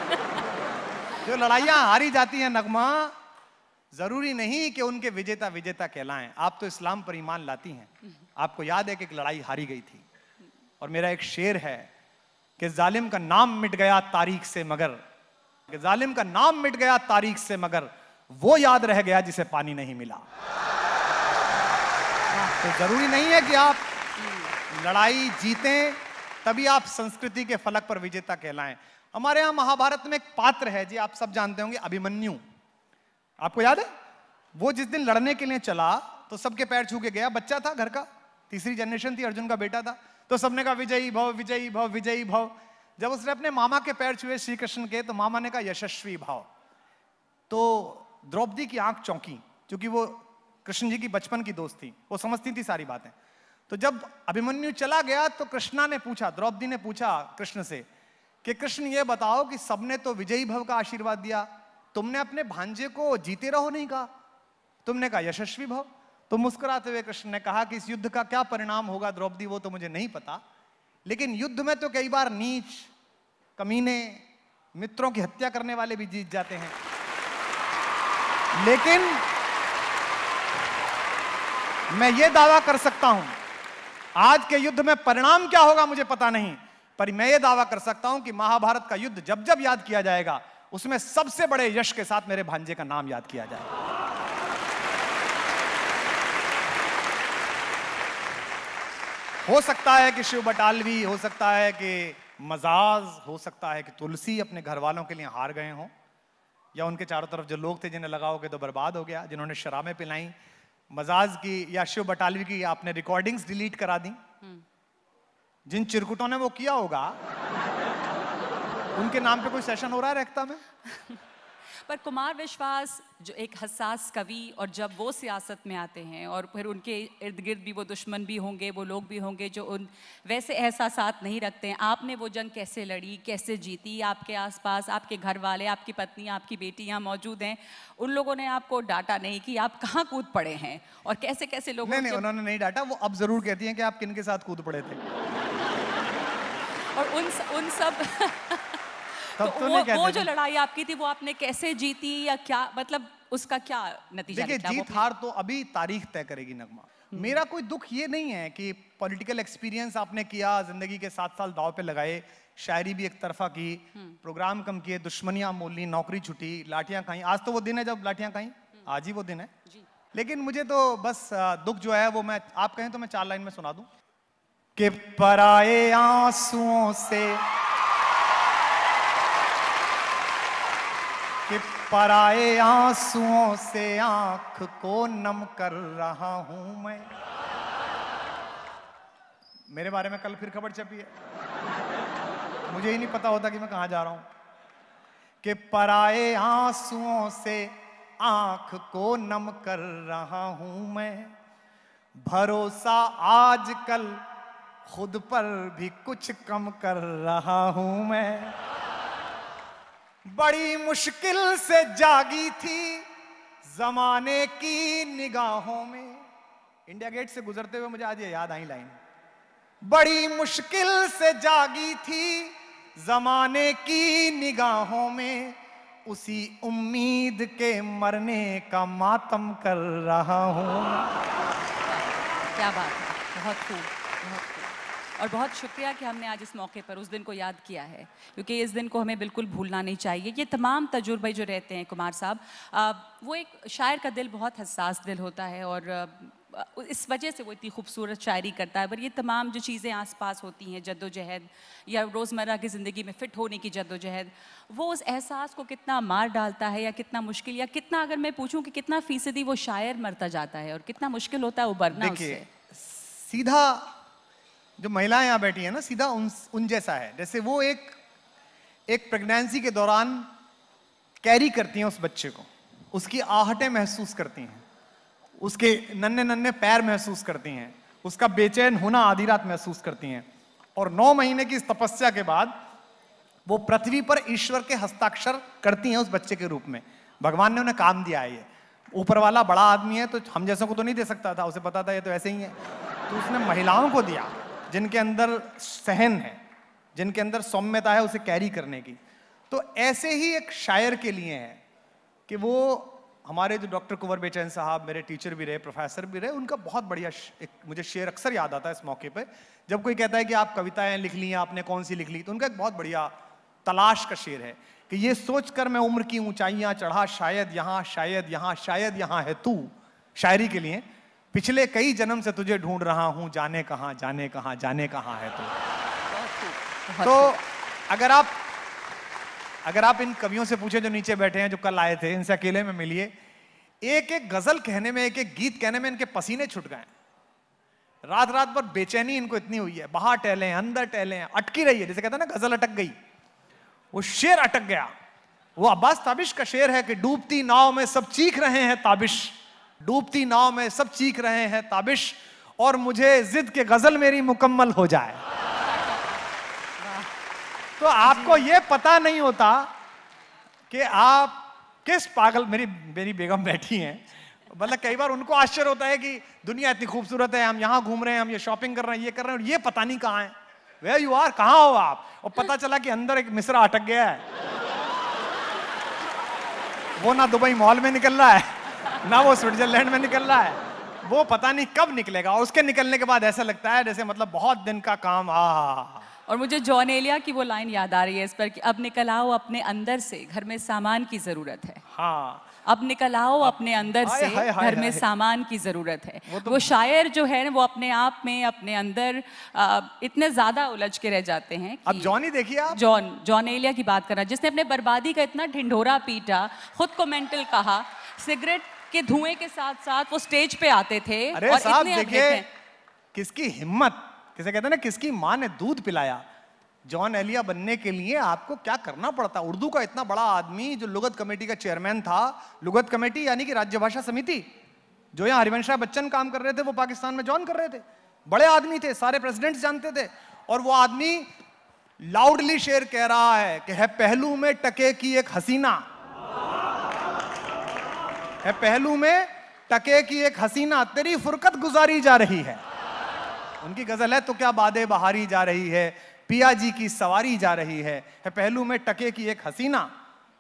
A: जो लड़ाइया हारी जाती हैं नगमा जरूरी नहीं कि उनके विजेता विजेता कहलाएं आप तो इस्लाम पर ईमान लाती हैं आपको याद है कि एक लड़ाई हारी गई थी और मेरा एक शेर है कि जालिम का नाम मिट गया तारीख से मगर कि जालिम का नाम मिट गया तारीख से मगर वो याद रह गया जिसे पानी नहीं मिला तो जरूरी नहीं है कि आप लड़ाई जीतें तभी आप संस्कृति के फलक पर विजेता कहलाएं हमारे यहां महाभारत में एक पात्र है जी आप सब जानते होंगे अभिमन्यु आपको याद है वो जिस दिन लड़ने के लिए चला तो सबके पैर छू के गया बच्चा था घर का तीसरी जनरेशन थी अर्जुन का बेटा था तो सबने कहा विजयी भव विजयी भव विजयी भव जब उसने अपने मामा के पैर छुए श्री कृष्ण के तो मामा ने कहा यशस्वी भाव तो द्रौपदी की आंख चौंकी क्योंकि वो कृष्ण जी की बचपन की दोस्त थी वो समझती थी सारी बातें तो जब अभिमन्यु चला गया तो कृष्णा ने पूछा द्रौपदी ने पूछा कृष्ण से कि कृष्ण ये बताओ कि सबने तो विजयी भव का आशीर्वाद दिया तुमने अपने भांजे को जीते रहो नहीं कहा तुमने कहा यशस्वी भव तो मुस्कुराते हुए कृष्ण ने कहा कि इस युद्ध का क्या परिणाम होगा द्रौपदी वो तो मुझे नहीं पता लेकिन युद्ध में तो कई बार नीच कमीने मित्रों की हत्या करने वाले भी जीत जाते हैं लेकिन मैं ये दावा कर सकता हूं आज के युद्ध में परिणाम क्या होगा मुझे पता नहीं पर मैं ये दावा कर सकता हूं कि महाभारत का युद्ध जब जब याद किया जाएगा उसमें सबसे बड़े यश के साथ मेरे भांजे का नाम याद किया जाएगा हो सकता है कि शिव बटालवी हो सकता है कि मजाज हो सकता है कि तुलसी अपने घर वालों के लिए हार गए हों या उनके चारों तरफ जो लोग थे जिन्हें लगाओगे तो बर्बाद हो गया जिन्होंने शराबें पिलाई मजाज की या शिव बटालवी की आपने रिकॉर्डिंग्स डिलीट करा दी हम्म। जिन चिरकुटों ने वो किया होगा उनके नाम पे कोई सेशन हो रहा है रेखता में
B: पर कुमार विश्वास जो एक हसास कवि और जब वो सियासत में आते हैं और फिर उनके इर्द गिर्द भी वो दुश्मन भी होंगे वो लोग भी होंगे जो उन वैसे एहसास नहीं रखते हैं आपने वो जंग कैसे लड़ी कैसे जीती आपके आसपास आपके घर वाले आपकी पत्नी आपकी बेटी यहाँ मौजूद हैं उन लोगों ने आपको डांटा नहीं कि आप कहाँ कूद पड़े हैं और कैसे कैसे लोग नहीं, नहीं उन्होंने
A: नहीं डांटा वो अब ज़रूर कहती हैं कि आप किन के साथ कूद पड़े थे
B: और उन उन सब
A: तो, तो वो, वो जो लड़ाई
B: आपकी थी वो आपने कैसे जीती या क्या मतलब उसका क्या नतीजा देखिए जीत
A: हार तो अभी तारीख तय करेगी नगमा हम्म। मेरा कोई दुख ये नहीं है कि पॉलिटिकल एक्सपीरियंस आपने किया जिंदगी के सात साल दाव पे लगाए शायरी भी एक तरफा की हम्म। प्रोग्राम कम किए दुश्मनियां मोल नौकरी छुट्टी लाठियां खाई आज तो वो दिन है जब लाठियां खाई हम्म। आज ही वो दिन है लेकिन मुझे तो बस दुख जो है वो मैं आप कहें तो मैं चार लाइन में सुना दूं कि पराए आंसुओं से पराए आंसुओं से आंख को नम कर रहा हूं मैं मेरे बारे में कल फिर खबर छपी है मुझे ही नहीं पता होता कि मैं कहां जा रहा हूं कि पराए आंसुओं से आंख को नम कर रहा हूं मैं भरोसा आजकल खुद पर भी कुछ कम कर रहा हूं मैं बड़ी मुश्किल से जागी थी जमाने की निगाहों में इंडिया गेट से गुजरते हुए मुझे आज ये याद आई लाइन बड़ी मुश्किल से जागी थी जमाने की निगाहों में उसी उम्मीद के मरने का मातम कर रहा हूं
B: क्या बात है बहुत खूब और बहुत शुक्रिया कि हमने आज इस मौके पर उस दिन को याद किया है क्योंकि इस दिन को हमें बिल्कुल भूलना नहीं चाहिए ये तमाम तजुर्बे जो रहते हैं कुमार साहब वो एक शायर का दिल बहुत हसास दिल होता है और इस वजह से वो इतनी खूबसूरत शायरी करता है पर ये तमाम जो चीज़ें आसपास होती हैं जद्दोजहद या रोज़मर्रा की ज़िंदगी में फ़िट होने की जद्दोजहद वो उस एहसास को कितना मार डालता है या कितना मुश्किल या कितना अगर मैं पूछूं कि कितना फ़ीसदी वो शायर
A: मरता जाता है और कितना मुश्किल होता है उबरना उससे सीधा जो महिलाएं यहाँ बैठी हैं ना सीधा उन उन जैसा है जैसे वो एक एक प्रेगनेंसी के दौरान कैरी करती हैं उस बच्चे को उसकी आहटें महसूस करती हैं उसके नन्हे नन्हे पैर महसूस करती हैं उसका बेचैन होना आधी रात महसूस करती हैं और नौ महीने की इस तपस्या के बाद वो पृथ्वी पर ईश्वर के हस्ताक्षर करती हैं उस बच्चे के रूप में भगवान ने उन्हें काम दिया है ये ऊपर वाला बड़ा आदमी है तो हम जैसों को तो नहीं दे सकता था उसे पता था ये तो ऐसे ही है तो उसने महिलाओं को दिया जिनके अंदर सहन है जिनके अंदर सौम्यता है उसे कैरी करने की तो ऐसे ही एक शायर के लिए है कि वो हमारे जो डॉक्टर कुंवर बेचैन साहब मेरे टीचर भी रहे प्रोफेसर भी रहे उनका बहुत बढ़िया एक मुझे शेर अक्सर याद आता है इस मौके पे जब कोई कहता है कि आप कविताएं लिख ली आपने कौन सी लिख ली तो उनका एक बहुत बढ़िया तलाश का शेर है कि ये सोचकर मैं उम्र की ऊंचाइयां चढ़ा शायद यहाँ शायद यहाँ शायद यहाँ है तू शायरी के लिए पिछले कई जन्म से तुझे ढूंढ रहा हूं जाने कहा जाने कहा जाने कहा है तू तो अगर आप अगर आप इन कवियों से पूछे जो नीचे बैठे हैं जो कल आए थे इनसे अकेले में मिलिए एक एक गजल कहने में एक एक गीत कहने में इनके पसीने छुट गए रात रात भर बेचैनी इनको इतनी हुई है बाहर टहले हैं अंदर टहले हैं अटकी रही है जैसे कहते हैं ना गजल अटक गई वो शेर अटक गया वो अब्बास ताबिश का शेर है कि डूबती नाव में सब चीख रहे हैं ताबिश डूबती नाव में सब चीख रहे हैं ताबिश और मुझे जिद के गजल मेरी मुकम्मल हो जाए तो आपको ये पता नहीं होता कि आप किस पागल मेरी मेरी बेगम बैठी हैं मतलब कई बार उनको आश्चर्य होता है कि दुनिया इतनी खूबसूरत है हम यहाँ घूम रहे हैं हम ये शॉपिंग कर रहे हैं ये कर रहे हैं और ये पता नहीं कहाँ है वे यू आर कहाँ हो आप और पता चला कि अंदर एक मिसरा अटक गया है वो ना दुबई मॉल में निकल रहा है ना वो स्विट्जरलैंड में निकल रहा है वो पता नहीं कब निकलेगा और उसके निकलने के बाद ऐसा लगता है जैसे मतलब बहुत दिन का काम आ
B: और मुझे जॉन एलिया की वो लाइन याद आ रही है इस पर कि अब निकल आओ अपने अंदर से घर में सामान की जरूरत है हाँ अब निकल आओ अपने अंदर से घर में सामान की ज़रूरत है वो, तो वो शायर जो है वो अपने आप में अपने अंदर इतने ज़्यादा उलझ के रह जाते हैं अब जॉनी देखिए आप जॉन जॉन एलिया की बात करना जिसने अपने बर्बादी का इतना ढिंढोरा पीटा खुद को मेंटल कहा सिगरेट के धुएं के साथ साथ वो स्टेज पे आते थे अरे और साहब देखिए
A: किसकी हिम्मत किसे कहते हैं ना किसकी माँ ने दूध पिलाया जॉन एलिया बनने के लिए आपको क्या करना पड़ता उर्दू का इतना बड़ा आदमी जो लुगत कमेटी का चेयरमैन था लुगत कमेटी यानी कि राज्य भाषा समिति जो यहाँ हरिवंश राय बच्चन काम कर रहे थे वो पाकिस्तान में जॉन कर रहे थे बड़े आदमी थे सारे प्रेसिडेंट्स जानते थे और वो आदमी लाउडली शेयर कह रहा है कि है पहलू में टके की एक हसीना पहलू में टके की एक हसीना तेरी फुरकत गुजारी जा रही है उनकी गजल है तो क्या बादे बहारी जा रही है पिया जी की सवारी जा रही है पहलू में टके की एक हसीना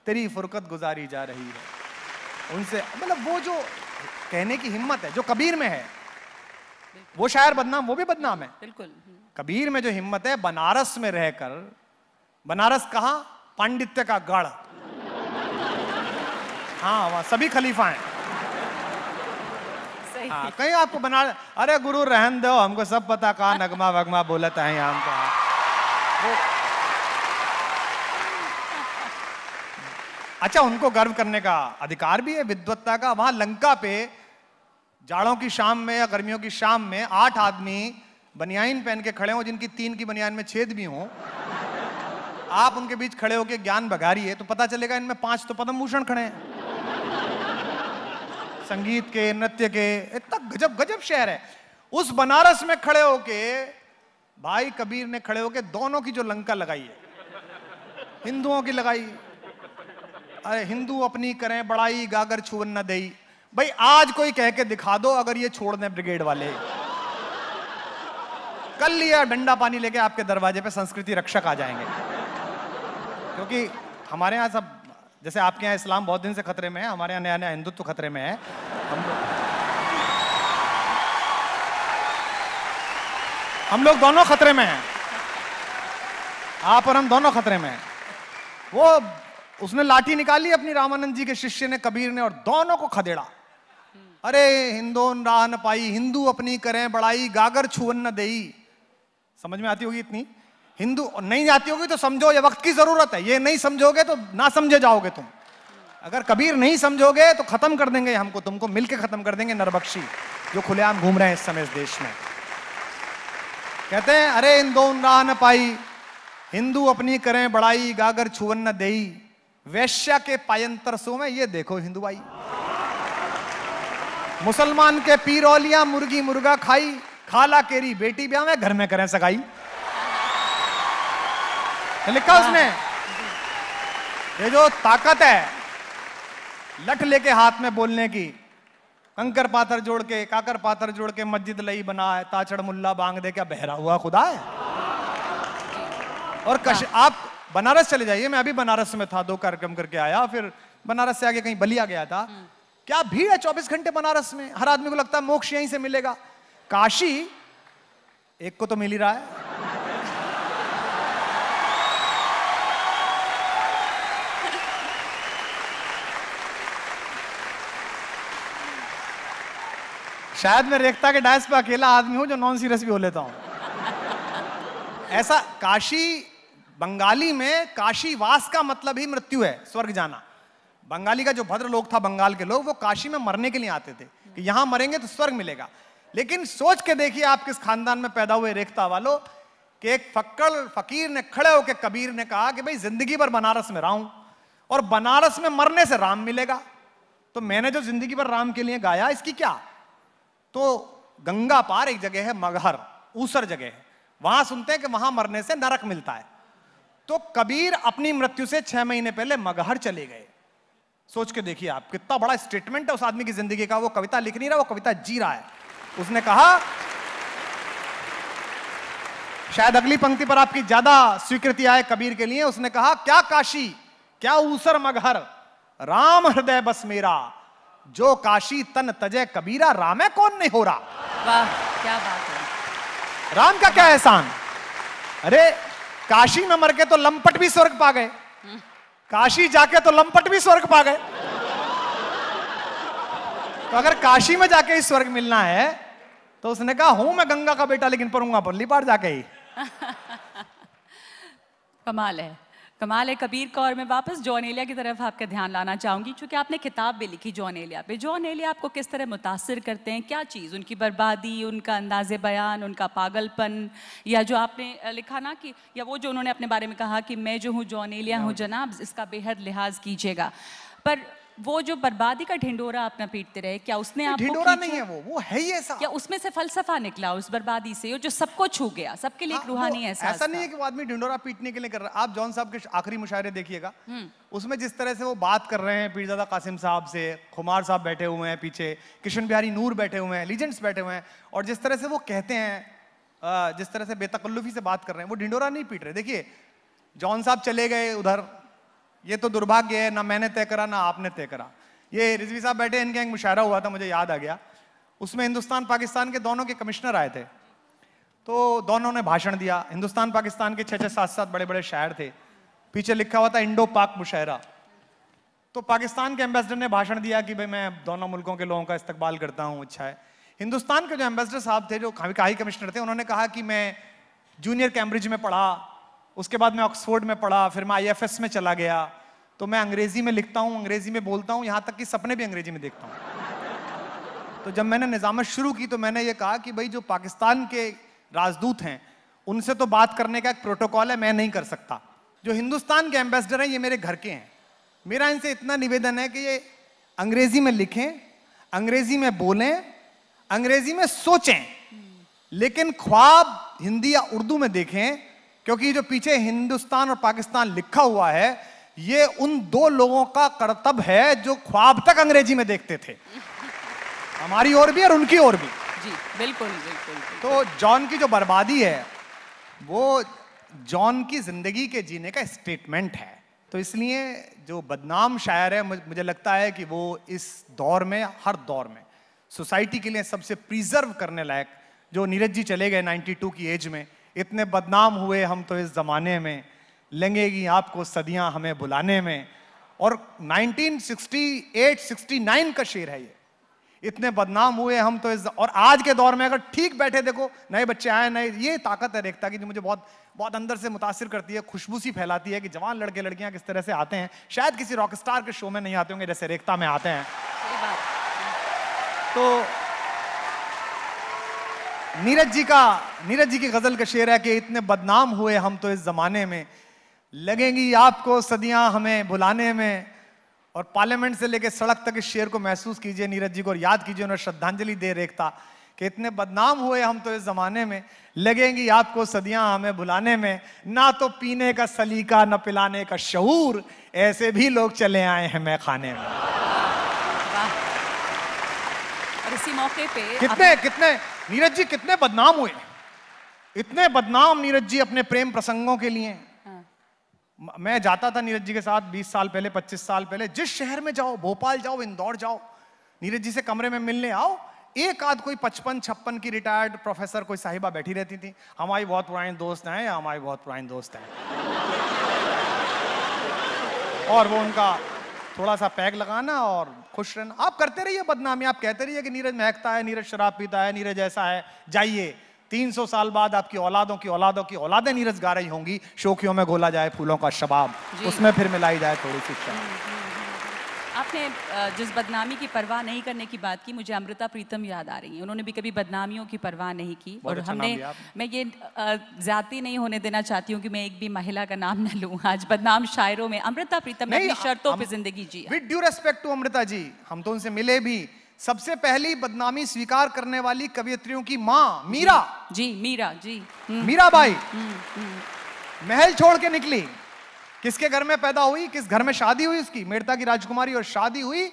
A: तेरी फुरकत गुजारी जा रही है उनसे मतलब वो जो कहने की हिम्मत है जो कबीर में है वो शायर बदनाम वो भी बदनाम है बिल्कुल कबीर में जो हिम्मत है बनारस में रहकर बनारस कहा पांडित्य का गढ़ हाँ वहाँ सभी खलीफा हैं हाँ, कहीं आपको बना अरे गुरु रहन दो हमको सब पता कहा नगमा वगमा बोलता है यहाँ हमको अच्छा उनको गर्व करने का अधिकार भी है विद्वत्ता का वहां लंका पे जाड़ों की शाम में या गर्मियों की शाम में आठ आदमी बनियाइन पहन के खड़े हो जिनकी तीन की बनियान में छेद भी हो आप उनके बीच खड़े होकर ज्ञान बघा रही है तो पता चलेगा इनमें पांच तो पद्म भूषण खड़े हैं संगीत के नृत्य के इतना गजब गजब शहर है उस बनारस में खड़े होके भाई कबीर ने खड़े होके दोनों की जो लंका लगाई है हिंदुओं की लगाई अरे हिंदू अपनी करें बड़ाई गागर छुवन न दई भाई आज कोई कह के दिखा दो अगर ये छोड़ दें ब्रिगेड वाले कल लिया डंडा पानी लेके आपके दरवाजे पे संस्कृति रक्षक आ जाएंगे क्योंकि हमारे यहां सब जैसे आपके यहाँ इस्लाम बहुत दिन से खतरे में है हमारे यहाँ नया नया हिंदुत्व खतरे में है हम लोग हम लोग दोनों खतरे में हैं आप और हम दोनों खतरे में हैं वो उसने लाठी निकाली अपनी रामानंद जी के शिष्य ने कबीर ने और दोनों को खदेड़ा अरे हिंदो राह न पाई हिंदू अपनी करें बड़ाई गागर छुअन न देई समझ में आती होगी इतनी हिंदू नहीं जाती होगी तो समझो ये वक्त की जरूरत है ये नहीं समझोगे तो ना समझे जाओगे तुम अगर कबीर नहीं समझोगे तो खत्म कर देंगे हमको तुमको मिलके खत्म कर देंगे नरबक्षी जो खुलेआम घूम रहे हैं इस समय इस देश में कहते हैं अरे इन दो राह न पाई हिंदू अपनी करें बड़ाई गागर छुवन न देई वैश्या के पायंतर सो में ये देखो हिंदू भाई मुसलमान के पीरौलिया मुर्गी मुर्गा खाई खाला केरी बेटी ब्याह में घर में करें सगाई लिखा हाँ। उसने ये जो ताकत है लठ लेके हाथ में बोलने की कंकर पाथर जोड़ के काकर पाथर जोड़ के मस्जिद लई बना है ताचड़ मुल्ला बांग दे क्या बहरा हुआ खुदा है और कश हाँ। आप बनारस चले जाइए मैं अभी बनारस में था दो कार्यक्रम करके आया फिर बनारस से आगे कहीं बलिया गया था हाँ। क्या भीड़ है चौबीस घंटे बनारस में हर आदमी को लगता है मोक्ष यहीं से मिलेगा काशी एक को तो मिल ही रहा है शायद मैं रेखता के डांस पे अकेला आदमी हूँ जो नॉन सीरियस भी हो लेता हूँ ऐसा काशी बंगाली में काशी वास का मतलब ही मृत्यु है स्वर्ग जाना बंगाली का जो भद्र लोग था बंगाल के लोग वो काशी में मरने के लिए आते थे कि यहां मरेंगे तो स्वर्ग मिलेगा लेकिन सोच के देखिए आप किस खानदान में पैदा हुए रेखता वालों कि एक फक्कड़ फकीर ने खड़े होकर कबीर ने कहा कि भाई जिंदगी भर बनारस में रहा और बनारस में मरने से राम मिलेगा तो मैंने जो जिंदगी भर राम के लिए गाया इसकी क्या तो गंगा पार एक जगह है मगहर ऊसर जगह है वहां सुनते हैं कि वहां मरने से नरक मिलता है तो कबीर अपनी मृत्यु से छह महीने पहले मगहर चले गए सोच के देखिए आप कितना बड़ा स्टेटमेंट है उस आदमी की जिंदगी का वो कविता लिख नहीं रहा वो कविता जी रहा है उसने कहा शायद अगली पंक्ति पर आपकी ज्यादा स्वीकृति आए कबीर के लिए उसने कहा क्या काशी क्या ऊसर मगहर राम हृदय बस मेरा जो काशी तन तजे कबीरा राम है कौन नहीं हो रहा
B: वाह क्या बात है
A: राम का क्या एहसान अरे काशी में मर के तो लंपट भी स्वर्ग पा गए हम्म। काशी जाके तो लंपट भी स्वर्ग पा गए तो अगर काशी में जाके ही स्वर्ग मिलना है तो उसने कहा हूं मैं गंगा का बेटा लेकिन पढ़ूंगा पर्ली पार जाके ही
B: कमाल है कमाल है कबीर कौर मैं वापस जॉन एलिया की तरफ आपका ध्यान लाना चाहूँगी क्योंकि आपने किताब भी लिखी जॉन एलिया पे जॉन एलिया आपको किस तरह मुतासर करते हैं क्या चीज़ उनकी बर्बादी उनका अंदाज बयान उनका पागलपन या जो आपने लिखा ना कि या वो जो उन्होंने अपने बारे में कहा कि मैं जो हूँ जॉन एलिया हूँ हाँ। जनाब इसका बेहद लिहाज कीजिएगा पर वो जो बर्बादी का ढिंडोरा अपना पीटते रहे क्या उसने आपको ढिंडोरा नहीं है वो वो है ही ऐसा क्या उसमें से फलसफा निकला उस बर्बादी से जो सबको छू गया सबके लिए एक हाँ,
C: रूहानी ऐसा ऐसा नहीं
A: है कि वो आदमी ढिंडोरा पीटने के लिए कर रहा है आप जॉन साहब के आखिरी मुशायरे देखिएगा हम्म। उसमें जिस तरह से वो बात कर रहे हैं पीरजादा कासिम साहब से खुमार साहब बैठे हुए हैं पीछे किशन बिहारी नूर बैठे हुए हैं लीजेंड्स बैठे हुए हैं और जिस तरह से वो कहते हैं जिस तरह से बेतकल्लुफी से बात कर रहे हैं वो ढिंडोरा नहीं पीट रहे देखिए जॉन साहब चले गए उधर ये तो दुर्भाग्य है ना मैंने तय करा ना आपने तय करा ये रिजवी साहब बैठे इनका एक मुशायरा हुआ था मुझे याद आ गया उसमें हिंदुस्तान पाकिस्तान के दोनों के कमिश्नर आए थे तो दोनों ने भाषण दिया हिंदुस्तान पाकिस्तान के छः छः सात सात बड़े बड़े शायर थे पीछे लिखा हुआ था इंडो पाक मुशायरा तो पाकिस्तान के एम्बेसडर ने भाषण दिया कि भाई मैं दोनों मुल्कों के लोगों का इस्तकबाल करता हूँ अच्छा है हिंदुस्तान के जो एम्बेसडर साहब थे जो हाई कमिश्नर थे उन्होंने कहा कि मैं जूनियर कैम्ब्रिज में पढ़ा उसके बाद मैं ऑक्सफोर्ड में पढ़ा फिर मैं आई में चला गया तो मैं अंग्रेजी में लिखता हूँ अंग्रेजी में बोलता हूँ यहाँ तक कि सपने भी अंग्रेजी में देखता हूँ तो जब मैंने निज़ामत शुरू की तो मैंने ये कहा कि भाई जो पाकिस्तान के राजदूत हैं उनसे तो बात करने का एक प्रोटोकॉल है मैं नहीं कर सकता जो हिंदुस्तान के एम्बेसडर हैं ये मेरे घर के हैं मेरा इनसे इतना निवेदन है कि ये अंग्रेजी में लिखें अंग्रेजी में बोलें अंग्रेजी में सोचें लेकिन ख्वाब हिंदी या उर्दू में देखें क्योंकि जो पीछे हिंदुस्तान और पाकिस्तान लिखा हुआ है ये उन दो लोगों का कर्तव्य है जो ख्वाब तक अंग्रेजी में देखते थे हमारी ओर भी और उनकी ओर भी जी बिल्कुल बिल्कुल तो जॉन की जो बर्बादी है वो जॉन की जिंदगी के जीने का स्टेटमेंट है तो इसलिए जो बदनाम शायर है मुझे लगता है कि वो इस दौर में हर दौर में सोसाइटी के लिए सबसे प्रिजर्व करने लायक जो नीरज जी चले गए 92 की एज में इतने बदनाम हुए हम तो इस ज़माने में लगेगी आपको सदियां हमें बुलाने में और 1968-69 का शेर है ये इतने बदनाम हुए हम तो इस और आज के दौर में अगर ठीक बैठे देखो नए बच्चे आए नए ये ताकत है रेखता की जो मुझे बहुत बहुत अंदर से मुतासर करती है खुशबू सी फैलाती है कि जवान लड़के लड़कियां किस तरह से आते हैं शायद किसी रॉकस्टार के शो में नहीं आते होंगे जैसे रेखता में आते हैं तो नीरज जी का नीरज जी की गजल का शेर है कि इतने बदनाम हुए हम तो इस जमाने में लगेंगी आपको सदियां हमें भुलाने में और पार्लियामेंट से लेकर सड़क तक इस शेर को महसूस कीजिए नीरज जी को और याद कीजिए उन्हें श्रद्धांजलि दे रेखता कि इतने बदनाम हुए हम तो इस ज़माने में लगेंगी आपको सदियां हमें बुलाने में ना तो पीने का सलीका न पिलाने का शहूर ऐसे भी लोग चले आए हैं मैं खाने में और
B: इसी मौके पे कितने
A: कितने नीरज जी कितने बदनाम हुए इतने बदनाम नीरज जी अपने प्रेम प्रसंगों के लिए
C: हाँ।
A: मैं जाता था नीरज जी के साथ 20 साल पहले 25 साल पहले जिस शहर में जाओ भोपाल जाओ इंदौर जाओ नीरज जी से कमरे में मिलने आओ एक आध कोई पचपन छप्पन की रिटायर्ड प्रोफेसर कोई साहिबा बैठी रहती थी हमारी बहुत पुराने दोस्त हैं या हमारे बहुत पुराने दोस्त हैं और वो उनका थोड़ा सा पैग लगाना और खुश रहना आप करते रहिए बदनामी आप कहते रहिए कि नीरज महकता है नीरज शराब पीता है नीरज ऐसा है जाइए 300 साल बाद आपकी औलादों की औलादों की औलादें नीरज गा रही होंगी शोकियों में घोला जाए फूलों का शबाब उसमें फिर मिलाई जाए थोड़ी सी शराब
B: आपने जिस बदनामी की परवाह नहीं करने की बात की मुझे अमृता प्रीतम याद आ रही है उन्होंने भी कभी बदनामियों की परवाह नहीं की और अच्छा हमने मैं ये जाति नहीं होने देना चाहती हूँ कि मैं एक भी महिला का नाम न लूँ आज बदनाम शायरों में अमृता प्रीतम ने शर्तों पर जिंदगी जी with
A: due respect to Amrita ji हम तो उनसे मिले भी सबसे पहली बदनामी स्वीकार करने वाली कवियत्रियों की माँ मीरा
B: जी मीरा जी
A: हम्म, मीरा बाई हम्म, हम्म, महल छोड़ के निकली किसके घर में पैदा हुई किस घर में शादी हुई उसकी मेड़ता की राजकुमारी और शादी हुई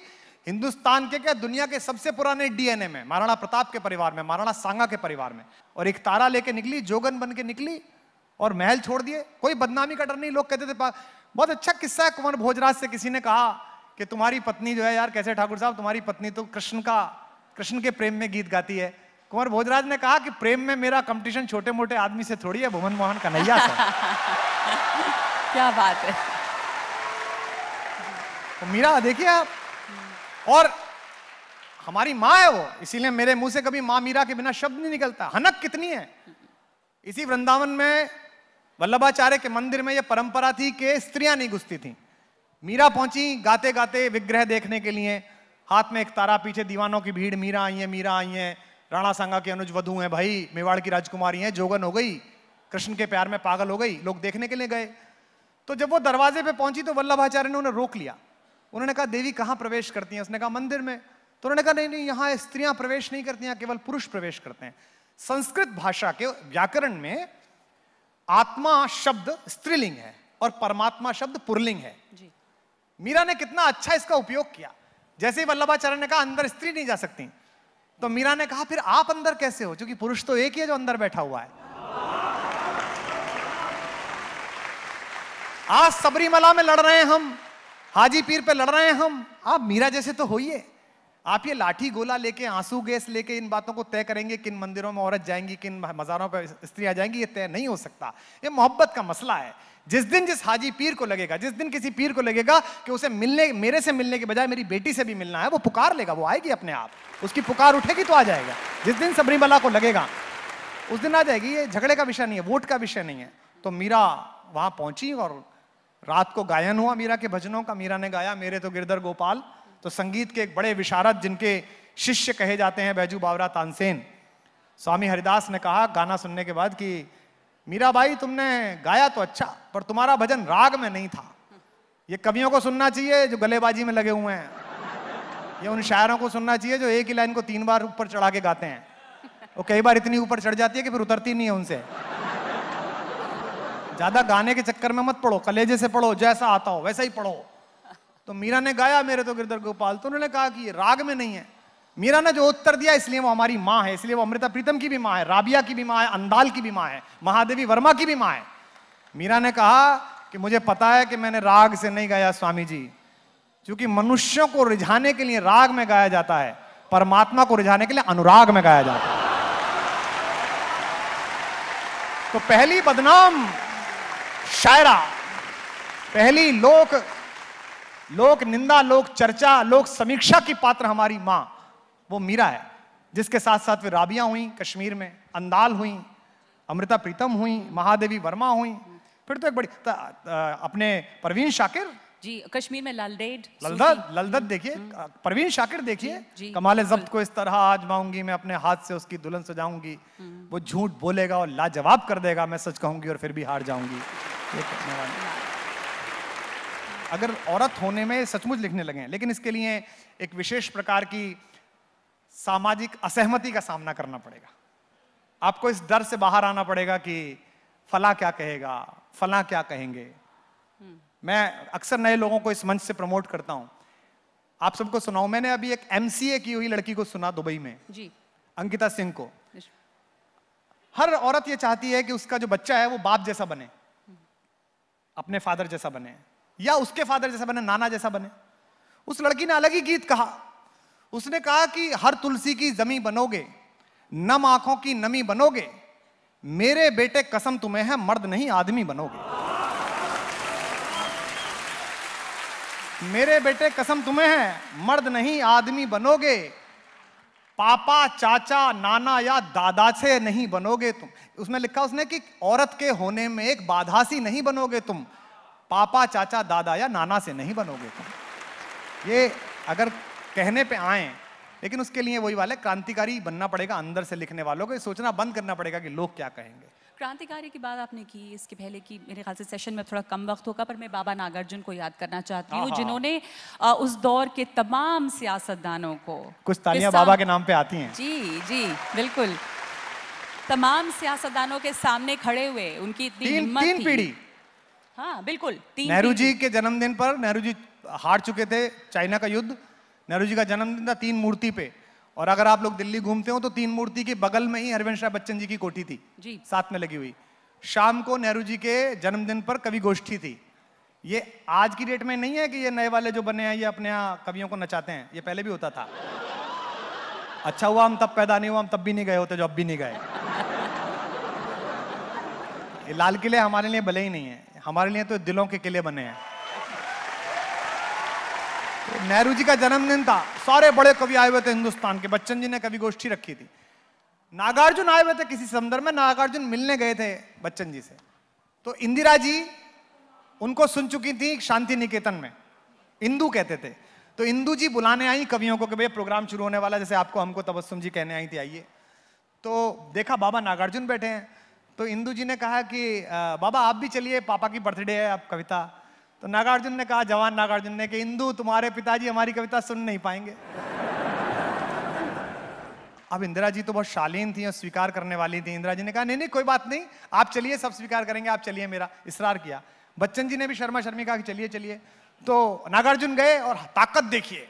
A: हिंदुस्तान के क्या दुनिया के सबसे पुराने डीएनए में महाराणा प्रताप के परिवार में महाराणा सांगा के परिवार में और एक तारा लेके निकली जोगन बन के निकली और महल छोड़ दिए कोई बदनामी का डर नहीं लोग कहते थे बहुत अच्छा किस्सा है कुंवर भोजराज से किसी ने कहा कि तुम्हारी पत्नी जो है यार कैसे ठाकुर साहब तुम्हारी पत्नी तो कृष्ण का कृष्ण के प्रेम में गीत गाती है कुंवर भोजराज ने कहा कि प्रेम में मेरा कंपटीशन छोटे मोटे आदमी से थोड़ी है भुवन मोहन कन्हैया क्या बात है तो मीरा देखिए आप और हमारी माँ है वो इसीलिए मेरे मुंह से कभी माँ मीरा के बिना शब्द नहीं निकलता हनक कितनी है इसी वृंदावन में वल्लभाचार्य के मंदिर में ये परंपरा थी कि स्त्रियां नहीं घुसती थी मीरा पहुंची गाते गाते विग्रह देखने के लिए हाथ में एक तारा पीछे दीवानों की भीड़ मीरा आई है मीरा आई है राणा सांगा के अनुज वधु हैं भाई मेवाड़ की राजकुमारी हैं जोगन हो गई कृष्ण के प्यार में पागल हो गई लोग देखने के लिए गए तो जब वो दरवाजे पे पहुंची तो वल्लभाचार्य ने उन्हें रोक लिया उन्होंने कहा देवी कहाँ प्रवेश करती हैं उसने कहा मंदिर में तो उन्होंने कहा नहीं नहीं यहाँ स्त्रियां प्रवेश नहीं करती हैं केवल पुरुष प्रवेश करते हैं संस्कृत भाषा के व्याकरण में आत्मा शब्द स्त्रीलिंग है और परमात्मा शब्द पुरलिंग है मीरा ने कितना अच्छा इसका उपयोग किया जैसे ही वल्लभाचार्य ने कहा अंदर स्त्री नहीं जा सकती तो मीरा ने कहा फिर आप अंदर कैसे हो क्योंकि पुरुष तो एक ही है जो अंदर बैठा हुआ है आज सबरीमला में लड़ रहे हैं हम हाजी पीर पे लड़ रहे हैं हम आप मीरा जैसे तो होइए आप ये लाठी गोला लेके आंसू गैस लेके इन बातों को तय करेंगे किन मंदिरों में औरत जाएंगी किन मज़ारों पर स्त्री आ जाएंगी ये तय नहीं हो सकता ये मोहब्बत का मसला है जिस दिन जिस हाजी पीर को लगेगा जिस दिन किसी पीर को लगेगा कि उसे मिलने मेरे से मिलने के बजाय मेरी बेटी से भी मिलना है वो पुकार लेगा वो आएगी अपने आप उसकी पुकार उठेगी तो आ जाएगा जिस दिन सबरीमला को लगेगा उस दिन आ जाएगी ये झगड़े का विषय नहीं है वोट का विषय नहीं है तो मीरा वहां पहुंची और रात को गायन हुआ मीरा के भजनों का मीरा ने गाया मेरे तो गिरधर गोपाल तो संगीत के एक बड़े विशारद जिनके शिष्य कहे जाते हैं बैजू बावरा तानसेन स्वामी हरिदास ने कहा गाना सुनने के बाद कि मीरा भाई तुमने गाया तो अच्छा पर तुम्हारा भजन राग में नहीं था ये कवियों को सुनना चाहिए जो गलेबाजी में लगे हुए हैं ये उन शायरों को सुनना चाहिए जो एक ही लाइन को तीन बार ऊपर चढ़ा के गाते हैं वो कई बार इतनी ऊपर चढ़ जाती है कि फिर उतरती नहीं है उनसे ज्यादा गाने के चक्कर में मत पढ़ो कलेजे से पढ़ो जैसा आता हो वैसा ही पढ़ो तो मीरा ने गाया मेरे तो गिरधर गोपाल तो उन्होंने कहा कि राग में नहीं है मीरा ने जो उत्तर दिया इसलिए वो हमारी माँ है इसलिए वो अमृता प्रीतम की भी माँ है राबिया की भी माँ है अंदाल की भी माँ है महादेवी वर्मा की भी माँ है मीरा ने कहा कि मुझे पता है कि मैंने राग से नहीं गाया स्वामी जी क्योंकि मनुष्यों को रिझाने के लिए राग में गाया जाता है परमात्मा को रिझाने के लिए अनुराग में गाया जाता है तो पहली बदनाम शायरा पहली लोक लोक निंदा लोक चर्चा लोक समीक्षा की पात्र हमारी माँ वो मीरा है जिसके साथ साथ वे राबिया हुई कश्मीर में अंदाल हुई अमृता प्रीतम हुई महादेवी वर्मा हुई फिर तो एक बड़ी ता, ता, अपने परवीन शाकिर जी कश्मीर में
B: ललदेड ललदत
A: ललदत देखिए हम्म। परवीन शाकिर देखिए कमाल जब्त हाँ। को इस तरह आजमाऊंगी मैं अपने हाथ से उसकी दुल्हन सजाऊंगी हम्म। वो झूठ बोलेगा और लाजवाब कर देगा मैं सच कहूंगी और फिर भी हार जाऊंगी अगर औरत होने में सचमुच लिखने लगे लेकिन इसके लिए एक विशेष प्रकार की सामाजिक असहमति का सामना करना पड़ेगा आपको इस डर से बाहर आना पड़ेगा कि फला क्या कहेगा फला क्या कहेंगे hmm. मैं अक्सर नए लोगों को इस मंच से प्रमोट करता हूं आप सबको सुनाऊं मैंने अभी एक एमसीए की हुई लड़की को सुना दुबई में जी अंकिता सिंह को हर औरत यह चाहती है कि उसका जो बच्चा है वो बाप जैसा बने अपने फादर जैसा बने या उसके फादर जैसा बने नाना जैसा बने उस लड़की ने अलग ही गीत कहा उसने कहा कि हर तुलसी की जमी बनोगे नम आंखों की नमी बनोगे मेरे बेटे कसम तुम्हें है मर्द नहीं आदमी बनोगे मेरे बेटे कसम तुम्हें है मर्द नहीं आदमी बनोगे पापा चाचा नाना या दादा से नहीं बनोगे तुम उसमें लिखा उसने कि औरत के होने में एक बाधा सी नहीं बनोगे तुम पापा चाचा दादा या नाना से नहीं बनोगे तुम ये अगर कहने पे आए लेकिन उसके लिए वही वाले क्रांतिकारी बनना पड़ेगा अंदर से लिखने वालों को सोचना बंद करना पड़ेगा कि लोग क्या कहेंगे
B: क्रांतिकारी की बात आपने की इसके पहले की मेरे ख्याल से सेशन में थोड़ा कम वक्त होगा पर मैं बाबा नागार्जुन को याद करना चाहती हूँ हाँ, हाँ। जिन्होंने उस दौर के तमाम सियासतदानों को कुछ तालियां बाबा के नाम पे आती हैं जी जी बिल्कुल तमाम सियासतदानों के सामने खड़े हुए उनकी इतनी तीन, तीन पीढ़ी हाँ बिल्कुल नेहरू जी
A: के जन्मदिन पर नेहरू जी हार चुके थे चाइना का युद्ध नेहरू जी का जन्मदिन था तीन मूर्ति पे और अगर आप लोग दिल्ली घूमते हो तो तीन मूर्ति के बगल में ही अरविंद शाह बच्चन जी की कोठी थी जी साथ में लगी हुई शाम को नेहरू जी के जन्मदिन पर कवि गोष्ठी थी ये आज की डेट में नहीं है कि ये नए वाले जो बने हैं ये अपने यहाँ कवियों को नचाते हैं ये पहले भी होता था अच्छा हुआ हम तब पैदा नहीं हुआ हम तब भी नहीं गए होते जो अब भी नहीं गए लाल किले हमारे लिए भले ही नहीं है हमारे लिए तो दिलों के किले बने हैं नेहरू जी का जन्मदिन था सारे बड़े कवि आए हुए थे हिंदुस्तान के बच्चन जी ने कवि गोष्ठी रखी थी नागार्जुन आए हुए थे किसी संदर्भ में नागार्जुन मिलने गए थे बच्चन जी से तो इंदिरा जी उनको सुन चुकी थी शांति निकेतन में इंदू कहते थे तो इंदू जी बुलाने आई कवियों को कि भैया प्रोग्राम शुरू होने वाला जैसे आपको हमको तबस्सुम जी कहने आई थी आइए तो देखा बाबा नागार्जुन बैठे हैं तो इंदू जी ने कहा कि बाबा आप भी चलिए पापा की बर्थडे है आप कविता तो नागार्जुन ने कहा जवान नागार्जुन ने कि इंदू तुम्हारे पिताजी हमारी कविता सुन नहीं पाएंगे अब इंदिरा जी तो बहुत शालीन थी और स्वीकार करने वाली थी इंदिरा जी ने कहा नहीं नहीं कोई बात नहीं आप चलिए सब स्वीकार करेंगे आप चलिए मेरा इसरार किया बच्चन जी ने भी शर्मा शर्मी कहा कि चलिए चलिए तो नागार्जुन गए और ताकत देखिए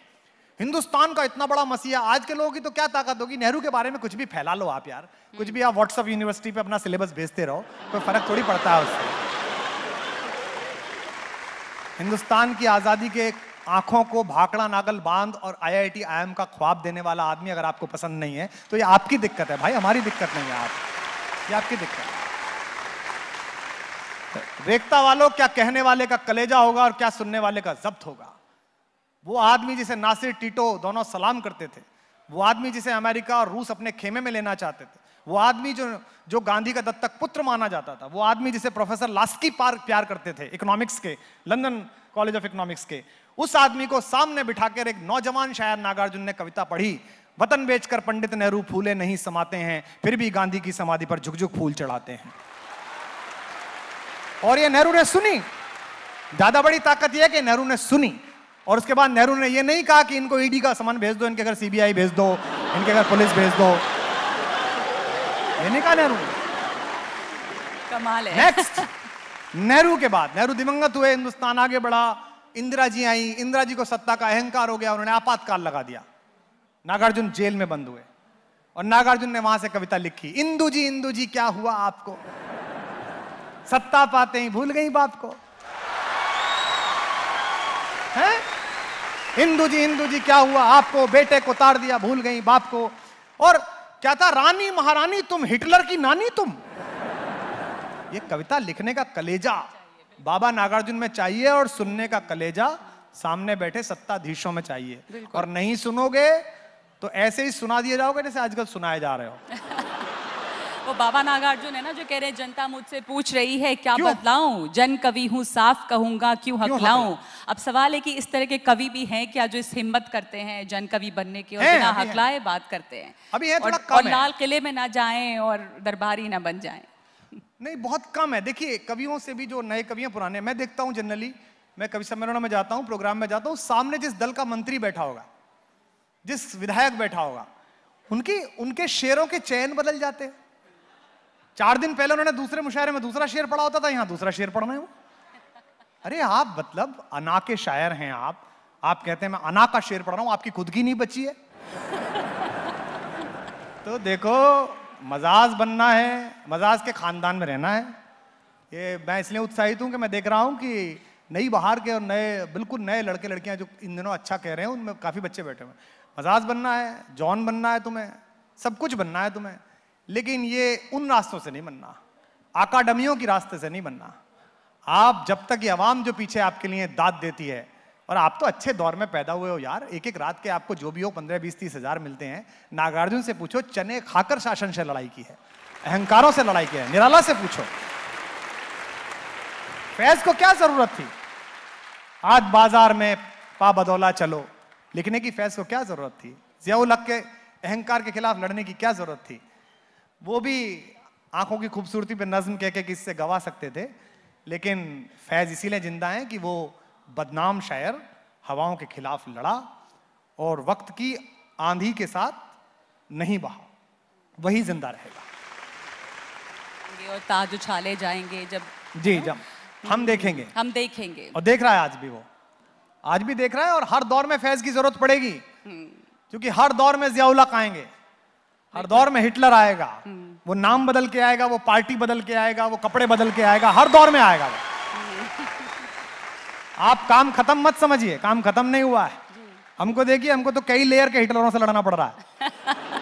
A: हिंदुस्तान का इतना बड़ा मसीहा आज के लोगों की तो क्या ताकत होगी नेहरू के बारे में कुछ भी फैला लो आप यार कुछ भी आप व्हाट्सअप यूनिवर्सिटी पे अपना सिलेबस भेजते रहो कोई फर्क थोड़ी पड़ता है उससे हिंदुस्तान की आज़ादी के आंखों को भाकड़ा नागल बांध और आईआईटी आईएम का ख्वाब देने वाला आदमी अगर आपको पसंद नहीं है तो ये आपकी दिक्कत है भाई हमारी दिक्कत नहीं है आप ये आपकी दिक्कत है रेखता वालों क्या कहने वाले का कलेजा होगा और क्या सुनने वाले का जब्त होगा वो आदमी जिसे नासिर टीटो दोनों सलाम करते थे वो आदमी जिसे अमेरिका और रूस अपने खेमे में लेना चाहते थे वो आदमी जो जो गांधी का दत्तक पुत्र माना जाता था वो आदमी जिसे प्रोफेसर लास्की पार प्यार करते थे इकोनॉमिक्स के लंदन कॉलेज ऑफ इकोनॉमिक्स के उस आदमी को सामने बिठाकर एक नौजवान शायर नागार्जुन ने कविता पढ़ी वतन बेचकर पंडित नेहरू फूले नहीं समाते हैं फिर भी गांधी की समाधि पर झुकझुक फूल चढ़ाते हैं और ये नेहरू ने सुनी ज्यादा बड़ी ताकत यह कि नेहरू ने सुनी और उसके बाद नेहरू ने यह नहीं कहा कि इनको ईडी का सामान भेज दो इनके घर सीबीआई भेज दो इनके घर पुलिस भेज दो इनका नेहरू कमाल है नेक्स्ट नेहरू के बाद नेहरू दिवंगत हुए हिंदुस्तान आगे बढ़ा इंदिरा जी आई इंदिरा जी को सत्ता का अहंकार हो गया उन्होंने आपातकाल लगा दिया नागार्जुन जेल में बंद हुए और नागार्जुन ने वहां से कविता लिखी इंदू जी इंदू जी क्या हुआ आपको सत्ता पाते ही भूल गई बाप को हैं जी इंदू जी क्या हुआ आपको बेटे को तार दिया भूल गई बाप को और क्या था रानी महारानी तुम हिटलर की नानी तुम ये कविता लिखने का कलेजा बाबा नागार्जुन में चाहिए और सुनने का कलेजा सामने बैठे सत्ताधीशों में चाहिए और नहीं सुनोगे तो ऐसे ही सुना दिए जाओगे जैसे आजकल सुनाए जा रहे हो
B: वो बाबा नागार्जुन है ना जो कह रहे जनता मुझसे पूछ रही है क्या बदलाऊं जन कवि हूँ साफ कहूंगा क्यों हकलाऊं अब सवाल है कि इस तरह के कवि भी हैं क्या जो इस हिम्मत करते हैं जन कवि बनने की और बिना हकलाए बात करते हैं अभी है और, और लाल किले में ना जाएं और दरबारी ना बन जाएं
A: नहीं बहुत कम है देखिए कवियों से भी जो नए कवि पुराने मैं देखता हूँ जनरली मैं कवि सम्मेलनों में जाता हूँ प्रोग्राम में जाता हूँ सामने जिस दल का मंत्री बैठा होगा जिस विधायक बैठा होगा उनकी उनके शेरों के चयन बदल जाते हैं चार दिन पहले उन्होंने दूसरे मुशायरे में दूसरा शेर पढ़ा होता था यहाँ दूसरा शेर पढ़ रहे वो अरे आप मतलब अना के शायर हैं आप आप कहते हैं मैं अना का शेर पढ़ रहा हूँ आपकी खुद की नहीं बची है तो देखो मजाज बनना है मजाज के खानदान में रहना है ये मैं इसलिए उत्साहित हूँ कि मैं देख रहा हूँ कि नई बाहर के और नए बिल्कुल नए लड़के लड़कियाँ जो इन दिनों अच्छा कह रहे हैं उनमें काफ़ी बच्चे बैठे हुए मजाज बनना है जॉन बनना है तुम्हें सब कुछ बनना है तुम्हें लेकिन ये उन रास्तों से नहीं बनना अकाडमियों की रास्ते से नहीं बनना आप जब तक ये आवाम जो पीछे आपके लिए दाद देती है और आप तो अच्छे दौर में पैदा हुए हो यार एक एक रात के आपको जो भी हो पंद्रह बीस तीस हजार मिलते हैं नागार्जुन से पूछो चने खाकर शासन से लड़ाई की है अहंकारों से लड़ाई की है निराला से पूछो फैज को क्या जरूरत थी आज बाजार में पा बदौला चलो लिखने की फैज को क्या जरूरत थी जियाउल के अहंकार के खिलाफ लड़ने की क्या जरूरत थी वो भी आंखों की खूबसूरती पे नज्म कह के किससे गवा सकते थे लेकिन फैज़ इसीलिए ज़िंदा हैं कि वो बदनाम शायर हवाओं के खिलाफ लड़ा और वक्त की आंधी के साथ नहीं बहा वही जिंदा रहेगा
B: और ताज उछाले जाएंगे
A: जब जी जब हम हम्म, देखेंगे हम देखेंगे और देख रहा है आज भी वो आज भी देख रहा है और हर दौर में फैज की जरूरत पड़ेगी हम्म। क्योंकि हर दौर में जियाउलक आएंगे हर दौर में हिटलर आएगा वो नाम बदल के आएगा वो पार्टी बदल के आएगा वो कपड़े बदल के आएगा हर दौर में आएगा
C: वो
A: आप काम खत्म मत समझिए काम खत्म नहीं हुआ है हमको देखिए हमको तो कई लेयर के हिटलरों से लड़ना पड़ रहा है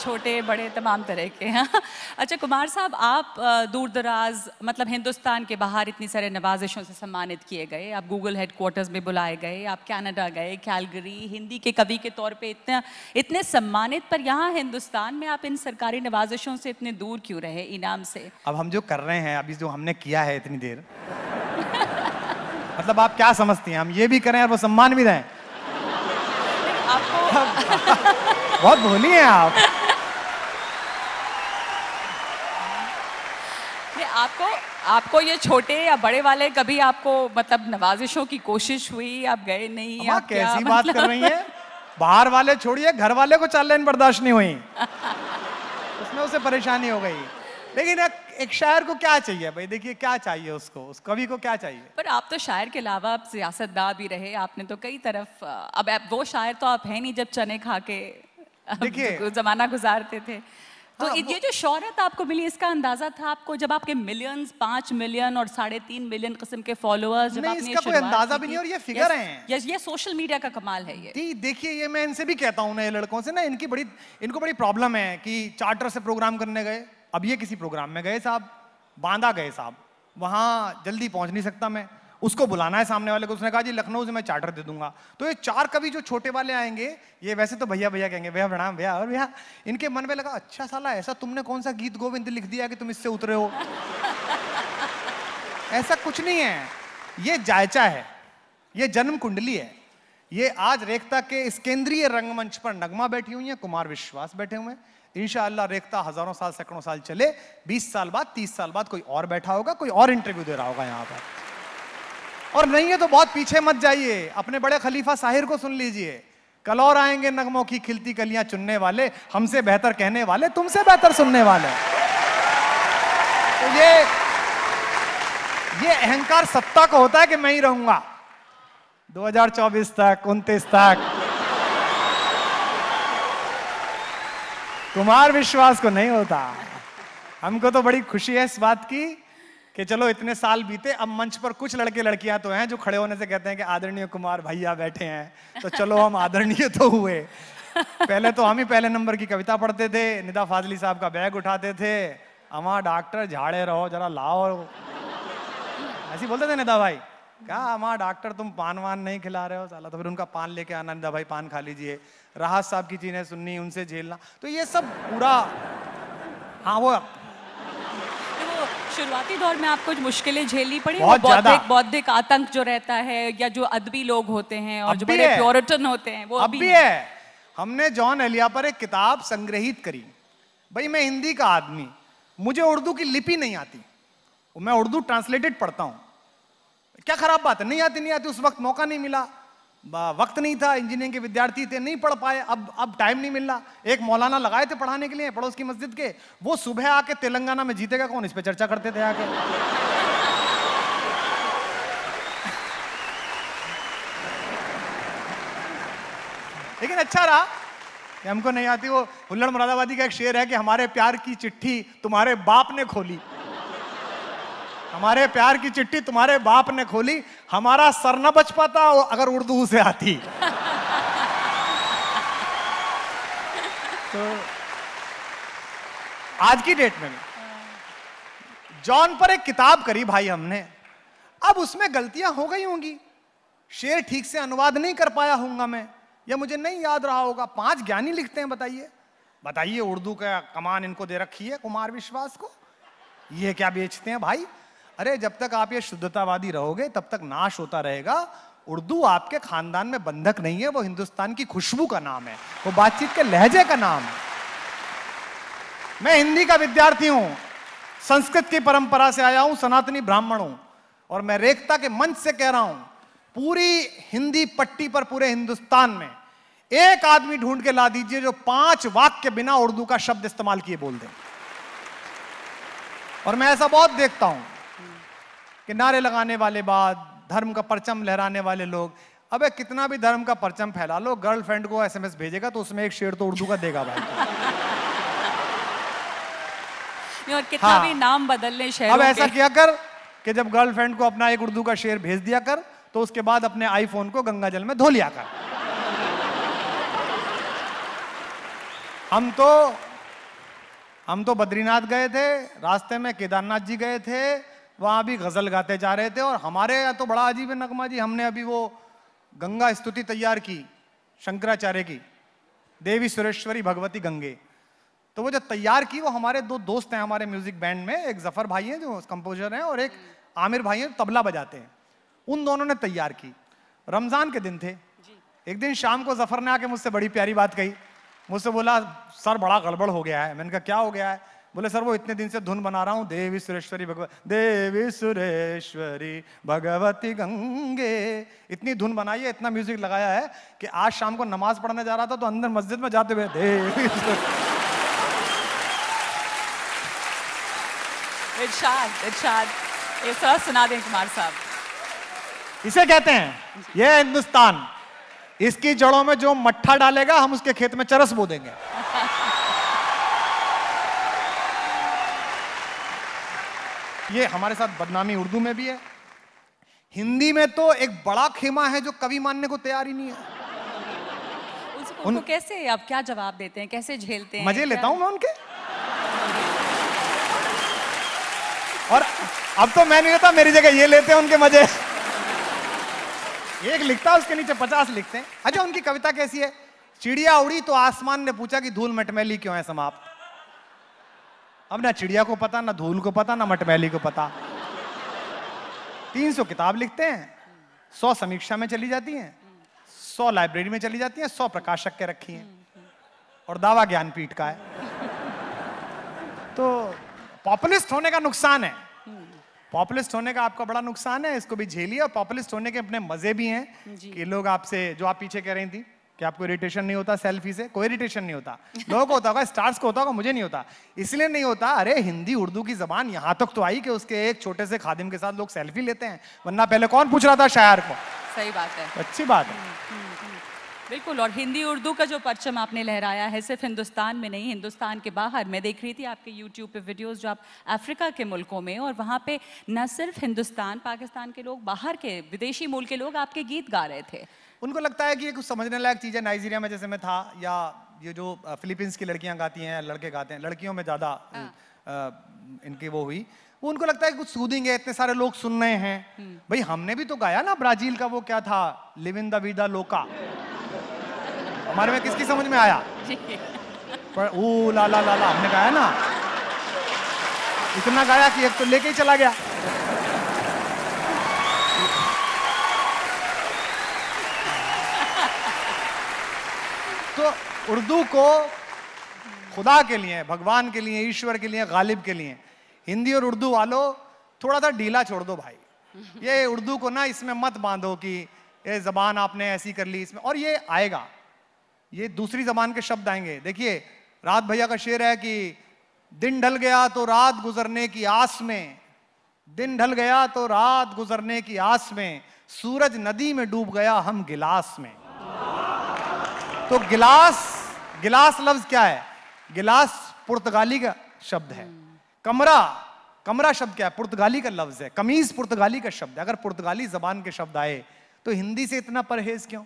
B: छोटे बड़े तमाम तरह के हैं हाँ। अच्छा कुमार साहब आप दूर दराज मतलब हिंदुस्तान के बाहर इतनी सारे नवाजिशों से सम्मानित किए गए आप गूगल हेडकोार्टर्स में बुलाए गए आप कनाडा गए कैलगरी हिंदी के कवि के तौर पे इतना इतने सम्मानित पर यहाँ हिंदुस्तान में आप इन सरकारी नवाजिशों से इतने दूर क्यों रहे इनाम से
A: अब हम जो कर रहे हैं अभी जो हमने किया है इतनी देर मतलब आप क्या समझती हैं हम ये भी करें और वो सम्मान भी दें
C: आपको
A: बहुत भोली हैं आप
B: आपको आपको ये छोटे या बड़े वाले कभी आपको मतलब नवाजिशों की कोशिश
A: हुई आप गए नहीं आप कैसी बात मतलब? कर रही है बाहर वाले छोड़िए घर वाले को चार लेन बर्दाश्त नहीं हुई उसमें उसे परेशानी हो गई लेकिन एक एक शायर को क्या चाहिए भाई देखिए क्या चाहिए उसको उस कवि को क्या चाहिए
B: पर आप तो शायर के अलावा आप सियासतदार भी रहे आपने तो कई तरफ अब वो शायर तो आप हैं नहीं जब चने खा के देखिए जमाना गुजारते थे तो हाँ, ये जो शोहरत आपको मिली इसका अंदाजा था आपको जब आपके मिलियन पांच मिलियन और साढ़े तीन मिलियन किस्म के फॉलोअर्स जब आपने इसका कोई अंदाजा भी नहीं और ये फिगर है हैं यस ये सोशल मीडिया का कमाल है ये
A: देखिए ये मैं इनसे भी कहता हूँ ना ये लड़कों से ना इनकी बड़ी इनको बड़ी प्रॉब्लम है कि चार्टर से प्रोग्राम करने गए अब ये किसी प्रोग्राम में गए साहब बांधा गए साहब वहाँ जल्दी पहुँच नहीं सकता मैं उसको बुलाना है सामने वाले को उसने कहा जी लखनऊ से मैं चार्टर दे दूंगा तो ये चार कभी जो छोटे वाले आएंगे ये वैसे तो भैया भैया कहेंगे भैया प्रणाम भैया और भैया इनके मन में लगा अच्छा साला ऐसा तुमने कौन सा गीत गोविंद लिख दिया कि तुम इससे उतरे हो ऐसा कुछ नहीं है ये जायचा है ये जन्म कुंडली है ये आज रेखता के इस केंद्रीय रंगमंच पर नगमा बैठी हुई है कुमार विश्वास बैठे हुए हैं इंशाल्लाह रेखता हजारों साल सैकड़ों साल चले 20 साल बाद 30 साल बाद कोई और बैठा होगा कोई और इंटरव्यू दे रहा होगा यहाँ पर और नहीं है तो बहुत पीछे मत जाइए अपने बड़े खलीफा साहिर को सुन लीजिए कल और आएंगे नगमों की खिलती कलियां चुनने वाले हमसे बेहतर कहने वाले तुमसे बेहतर सुनने वाले तो ये ये अहंकार सत्ता को होता है कि मैं ही रहूंगा 2024 तक उनतीस तक कुमार विश्वास को नहीं होता हमको तो बड़ी खुशी है इस बात की कि चलो इतने साल बीते अब मंच पर कुछ लड़के लड़कियां तो हैं जो खड़े होने से कहते हैं कि आदरणीय कुमार भैया बैठे हैं तो चलो हम आदरणीय तो हुए पहले तो हम ही पहले नंबर की कविता पढ़ते थे निदा फाजली साहब का बैग उठाते थे अमा डॉक्टर झाड़े रहो जरा लाओ ऐसे बोलते थे निदा भाई क्या अमा डॉक्टर तुम पान वान नहीं खिला रहे हो साला तो फिर उनका पान लेके आना निदा भाई पान खा लीजिए राहत साहब की चीजें सुननी उनसे झेलना तो ये सब पूरा हाँ वो शुरुआती दौर
B: में आपको मुश्किलें झेलनी पड़ी बहुत बौद्धिक बौद्धिक आतंक जो रहता है या जो अदबी लोग होते हैं और जो बड़े प्योरिटन होते हैं वो अब भी है
A: हमने जॉन एलिया पर एक किताब संग्रहित करी भाई मैं हिंदी का आदमी मुझे उर्दू की लिपि नहीं आती मैं उर्दू ट्रांसलेटेड पढ़ता हूँ क्या खराब बात है नहीं आती नहीं आती उस वक्त मौका नहीं मिला वक्त नहीं था इंजीनियरिंग के विद्यार्थी थे नहीं पढ़ पाए अब अब टाइम नहीं मिल रहा एक मौलाना लगाए थे पढ़ाने के लिए पड़ोस की मस्जिद के वो सुबह आके तेलंगाना में जीतेगा कौन इस पर चर्चा करते थे आके लेकिन अच्छा रहा हमको नहीं आती वो हुल्लड़ मुरादाबादी का एक शेर है कि हमारे प्यार की चिट्ठी तुम्हारे बाप ने खोली हमारे प्यार की चिट्ठी तुम्हारे बाप ने खोली हमारा सर न बच पाता अगर उर्दू से आती तो आज की डेट में जॉन पर एक किताब करी भाई हमने अब उसमें गलतियां हो गई होंगी शेर ठीक से अनुवाद नहीं कर पाया होऊंगा मैं या मुझे नहीं याद रहा होगा पांच ज्ञानी लिखते हैं बताइए बताइए उर्दू का कमान इनको दे रखी है कुमार विश्वास को ये क्या बेचते हैं भाई अरे जब तक आप ये शुद्धतावादी रहोगे तब तक नाश होता रहेगा उर्दू आपके खानदान में बंधक नहीं है वो हिंदुस्तान की खुशबू का नाम है वो बातचीत के लहजे का नाम है मैं हिंदी का विद्यार्थी हूं संस्कृत की परंपरा से आया हूं सनातनी ब्राह्मण हूं और मैं रेखता के मंच से कह रहा हूं पूरी हिंदी पट्टी पर पूरे हिंदुस्तान में एक आदमी ढूंढ के ला दीजिए जो पांच वाक्य बिना उर्दू का शब्द इस्तेमाल किए बोल दे और मैं ऐसा बहुत देखता हूं कि नारे लगाने वाले बाद धर्म का परचम लहराने वाले लोग अबे कितना भी धर्म का परचम फैला लो गर्लफ्रेंड को एसएमएस भेजेगा तो उसमें एक शेर तो उर्दू का देगा भाई
B: और कितना हाँ। भी नाम बदलने शेर अब ऐसा किया
A: कर कि जब गर्लफ्रेंड को अपना एक उर्दू का शेर भेज दिया कर तो उसके बाद अपने आईफोन को गंगा जल में धो लिया कर हम तो हम तो बद्रीनाथ गए थे रास्ते में केदारनाथ जी गए थे वहाँ भी गज़ल गाते जा रहे थे और हमारे यहाँ तो बड़ा अजीब है नगमा जी हमने अभी वो गंगा स्तुति तैयार की शंकराचार्य की देवी सुरेश्वरी भगवती गंगे तो वो जो तैयार की वो हमारे दो दोस्त हैं हमारे म्यूजिक बैंड में एक जफर भाई हैं जो कंपोजर हैं और एक आमिर भाई हैं तबला बजाते हैं उन दोनों ने तैयार की रमज़ान के दिन थे एक दिन शाम को जफर ने आके मुझसे बड़ी प्यारी बात कही मुझसे बोला सर बड़ा गड़बड़ हो गया है मैंने कहा क्या हो गया है बोले सर वो इतने दिन से धुन बना रहा हूँ देवी सुरेश्वरी भगवत देवी सुरेश्वरी भगवती गंगे इतनी धुन बनाई है इतना म्यूजिक लगाया है कि आज शाम को नमाज पढ़ने जा रहा था तो अंदर मस्जिद में जाते हुए देवी
B: सुना दें कुमार साहब
A: इसे कहते हैं ये हिंदुस्तान इसकी जड़ों में जो मट्ठा डालेगा हम उसके खेत में चरस बो देंगे ये हमारे साथ बदनामी उर्दू में भी है हिंदी में तो एक बड़ा खेमा है जो कवि मानने को तैयार ही नहीं है उनको
B: कैसे आप क्या जवाब देते हैं कैसे झेलते हैं मजे लेता हूं
A: मैं उनके और अब तो मैं नहीं लेता मेरी जगह ये लेते हैं उनके मजे एक लिखता उसके नीचे पचास लिखते हैं अच्छा उनकी कविता कैसी है चिड़िया उड़ी तो आसमान ने पूछा कि धूल मटमैली क्यों है समाप्त अब ना चिड़िया को पता ना धूल को पता ना मटमैली को पता 300 किताब लिखते हैं 100 समीक्षा में चली जाती हैं 100 लाइब्रेरी में चली जाती हैं 100 प्रकाशक के रखी हैं और दावा ज्ञानपीठ का है तो पॉपुलिस्ट होने का नुकसान है पॉपुलिस्ट होने का आपका बड़ा नुकसान है इसको भी झेलिए और पॉपुलिस्ट होने के अपने मजे भी हैं कि लोग आपसे जो आप पीछे कह रही थी कि आपको इरिटेशन नहीं होता सेल्फी से कोई इरिटेशन नहीं होता लोगों को होता होगा स्टार्स को होता होगा मुझे नहीं होता इसलिए नहीं होता अरे हिंदी उर्दू की जबान यहाँ तक तो आई कि उसके एक छोटे से खादिम के साथ लोग सेल्फी लेते हैं वरना पहले कौन पूछ रहा था शायर को सही बात है अच्छी बात है हम्म, हम्म, हम्म।
B: बिल्कुल और हिंदी उर्दू का जो परचम आपने लहराया है सिर्फ हिंदुस्तान में नहीं हिंदुस्तान के बाहर मैं देख रही थी आपके यूट्यूब पे वीडियोस जो आप अफ्रीका के मुल्कों में और वहाँ पे न सिर्फ हिंदुस्तान पाकिस्तान के लोग बाहर के विदेशी मूल के लोग आपके गीत गा रहे
A: थे उनको लगता है कि ये कुछ समझने लायक चीज़ है नाइजीरिया में जैसे मैं था या ये जो फिलीपींस की लड़कियां गाती हैं लड़के गाते हैं लड़कियों में ज़्यादा हाँ। इनकी वो हुई वो उनको लगता है कुछ सूदिंग है इतने सारे लोग सुन रहे हैं हम्म। भाई हमने भी तो गाया ना ब्राजील का वो क्या था लिव इन द विदा लोका हमारे में किसकी समझ में आया पर ओ ला ला ला ला हमने गाया ना इतना गाया कि एक तो लेके ही चला गया तो उर्दू को खुदा के लिए भगवान के लिए ईश्वर के लिए गालिब के लिए हिंदी और उर्दू वालों थोड़ा सा ढीला छोड़ दो भाई ये उर्दू को ना इसमें मत बांधो कि ये जबान आपने ऐसी कर ली इसमें और ये आएगा ये दूसरी जबान के शब्द आएंगे देखिए रात भैया का शेर है कि दिन ढल गया तो रात गुजरने की आस में दिन ढल गया तो रात गुजरने की आस में सूरज नदी में डूब गया हम गिलास में तो गिलास गिलास लफ्ज क्या है गिलास पुर्तगाली का शब्द है कमरा कमरा शब्द क्या है पुर्तगाली का लफ्ज है कमीज पुर्तगाली का शब्द है अगर पुर्तगाली जबान के शब्द आए तो हिंदी से इतना परहेज क्यों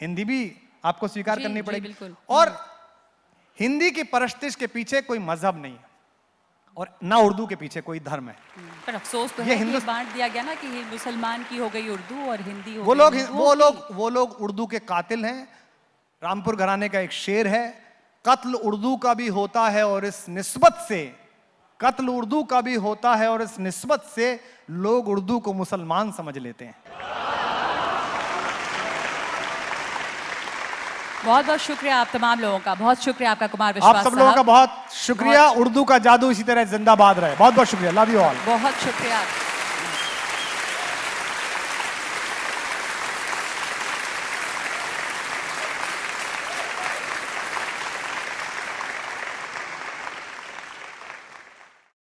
A: हिंदी भी आपको स्वीकार करनी पड़ेगी और हिंदी की परस्तिश के पीछे कोई मजहब नहीं है और ना उर्दू के पीछे कोई धर्म है
B: पर अफसोस तो ये हिंदू बांट दिया गया ना कि मुसलमान की हो गई उर्दू और हिंदी हो वो लोग वो लोग
A: वो लोग उर्दू के कातिल हैं रामपुर घराने का एक शेर है कत्ल उर्दू का भी होता है और इस नस्बत से कत्ल उर्दू का भी होता है और इस नस्बत से लोग उर्दू को मुसलमान समझ लेते हैं
B: बहुत बहुत शुक्रिया आप तमाम लोगों का बहुत शुक्रिया आपका कुमार विश्वास आप सब लोगों का बहुत
A: शुक्रिया उर्दू का जादू इसी तरह जिंदाबाद रहे बहुत बहुत शुक्रिया लव यू ऑल
B: बहुत शुक्रिया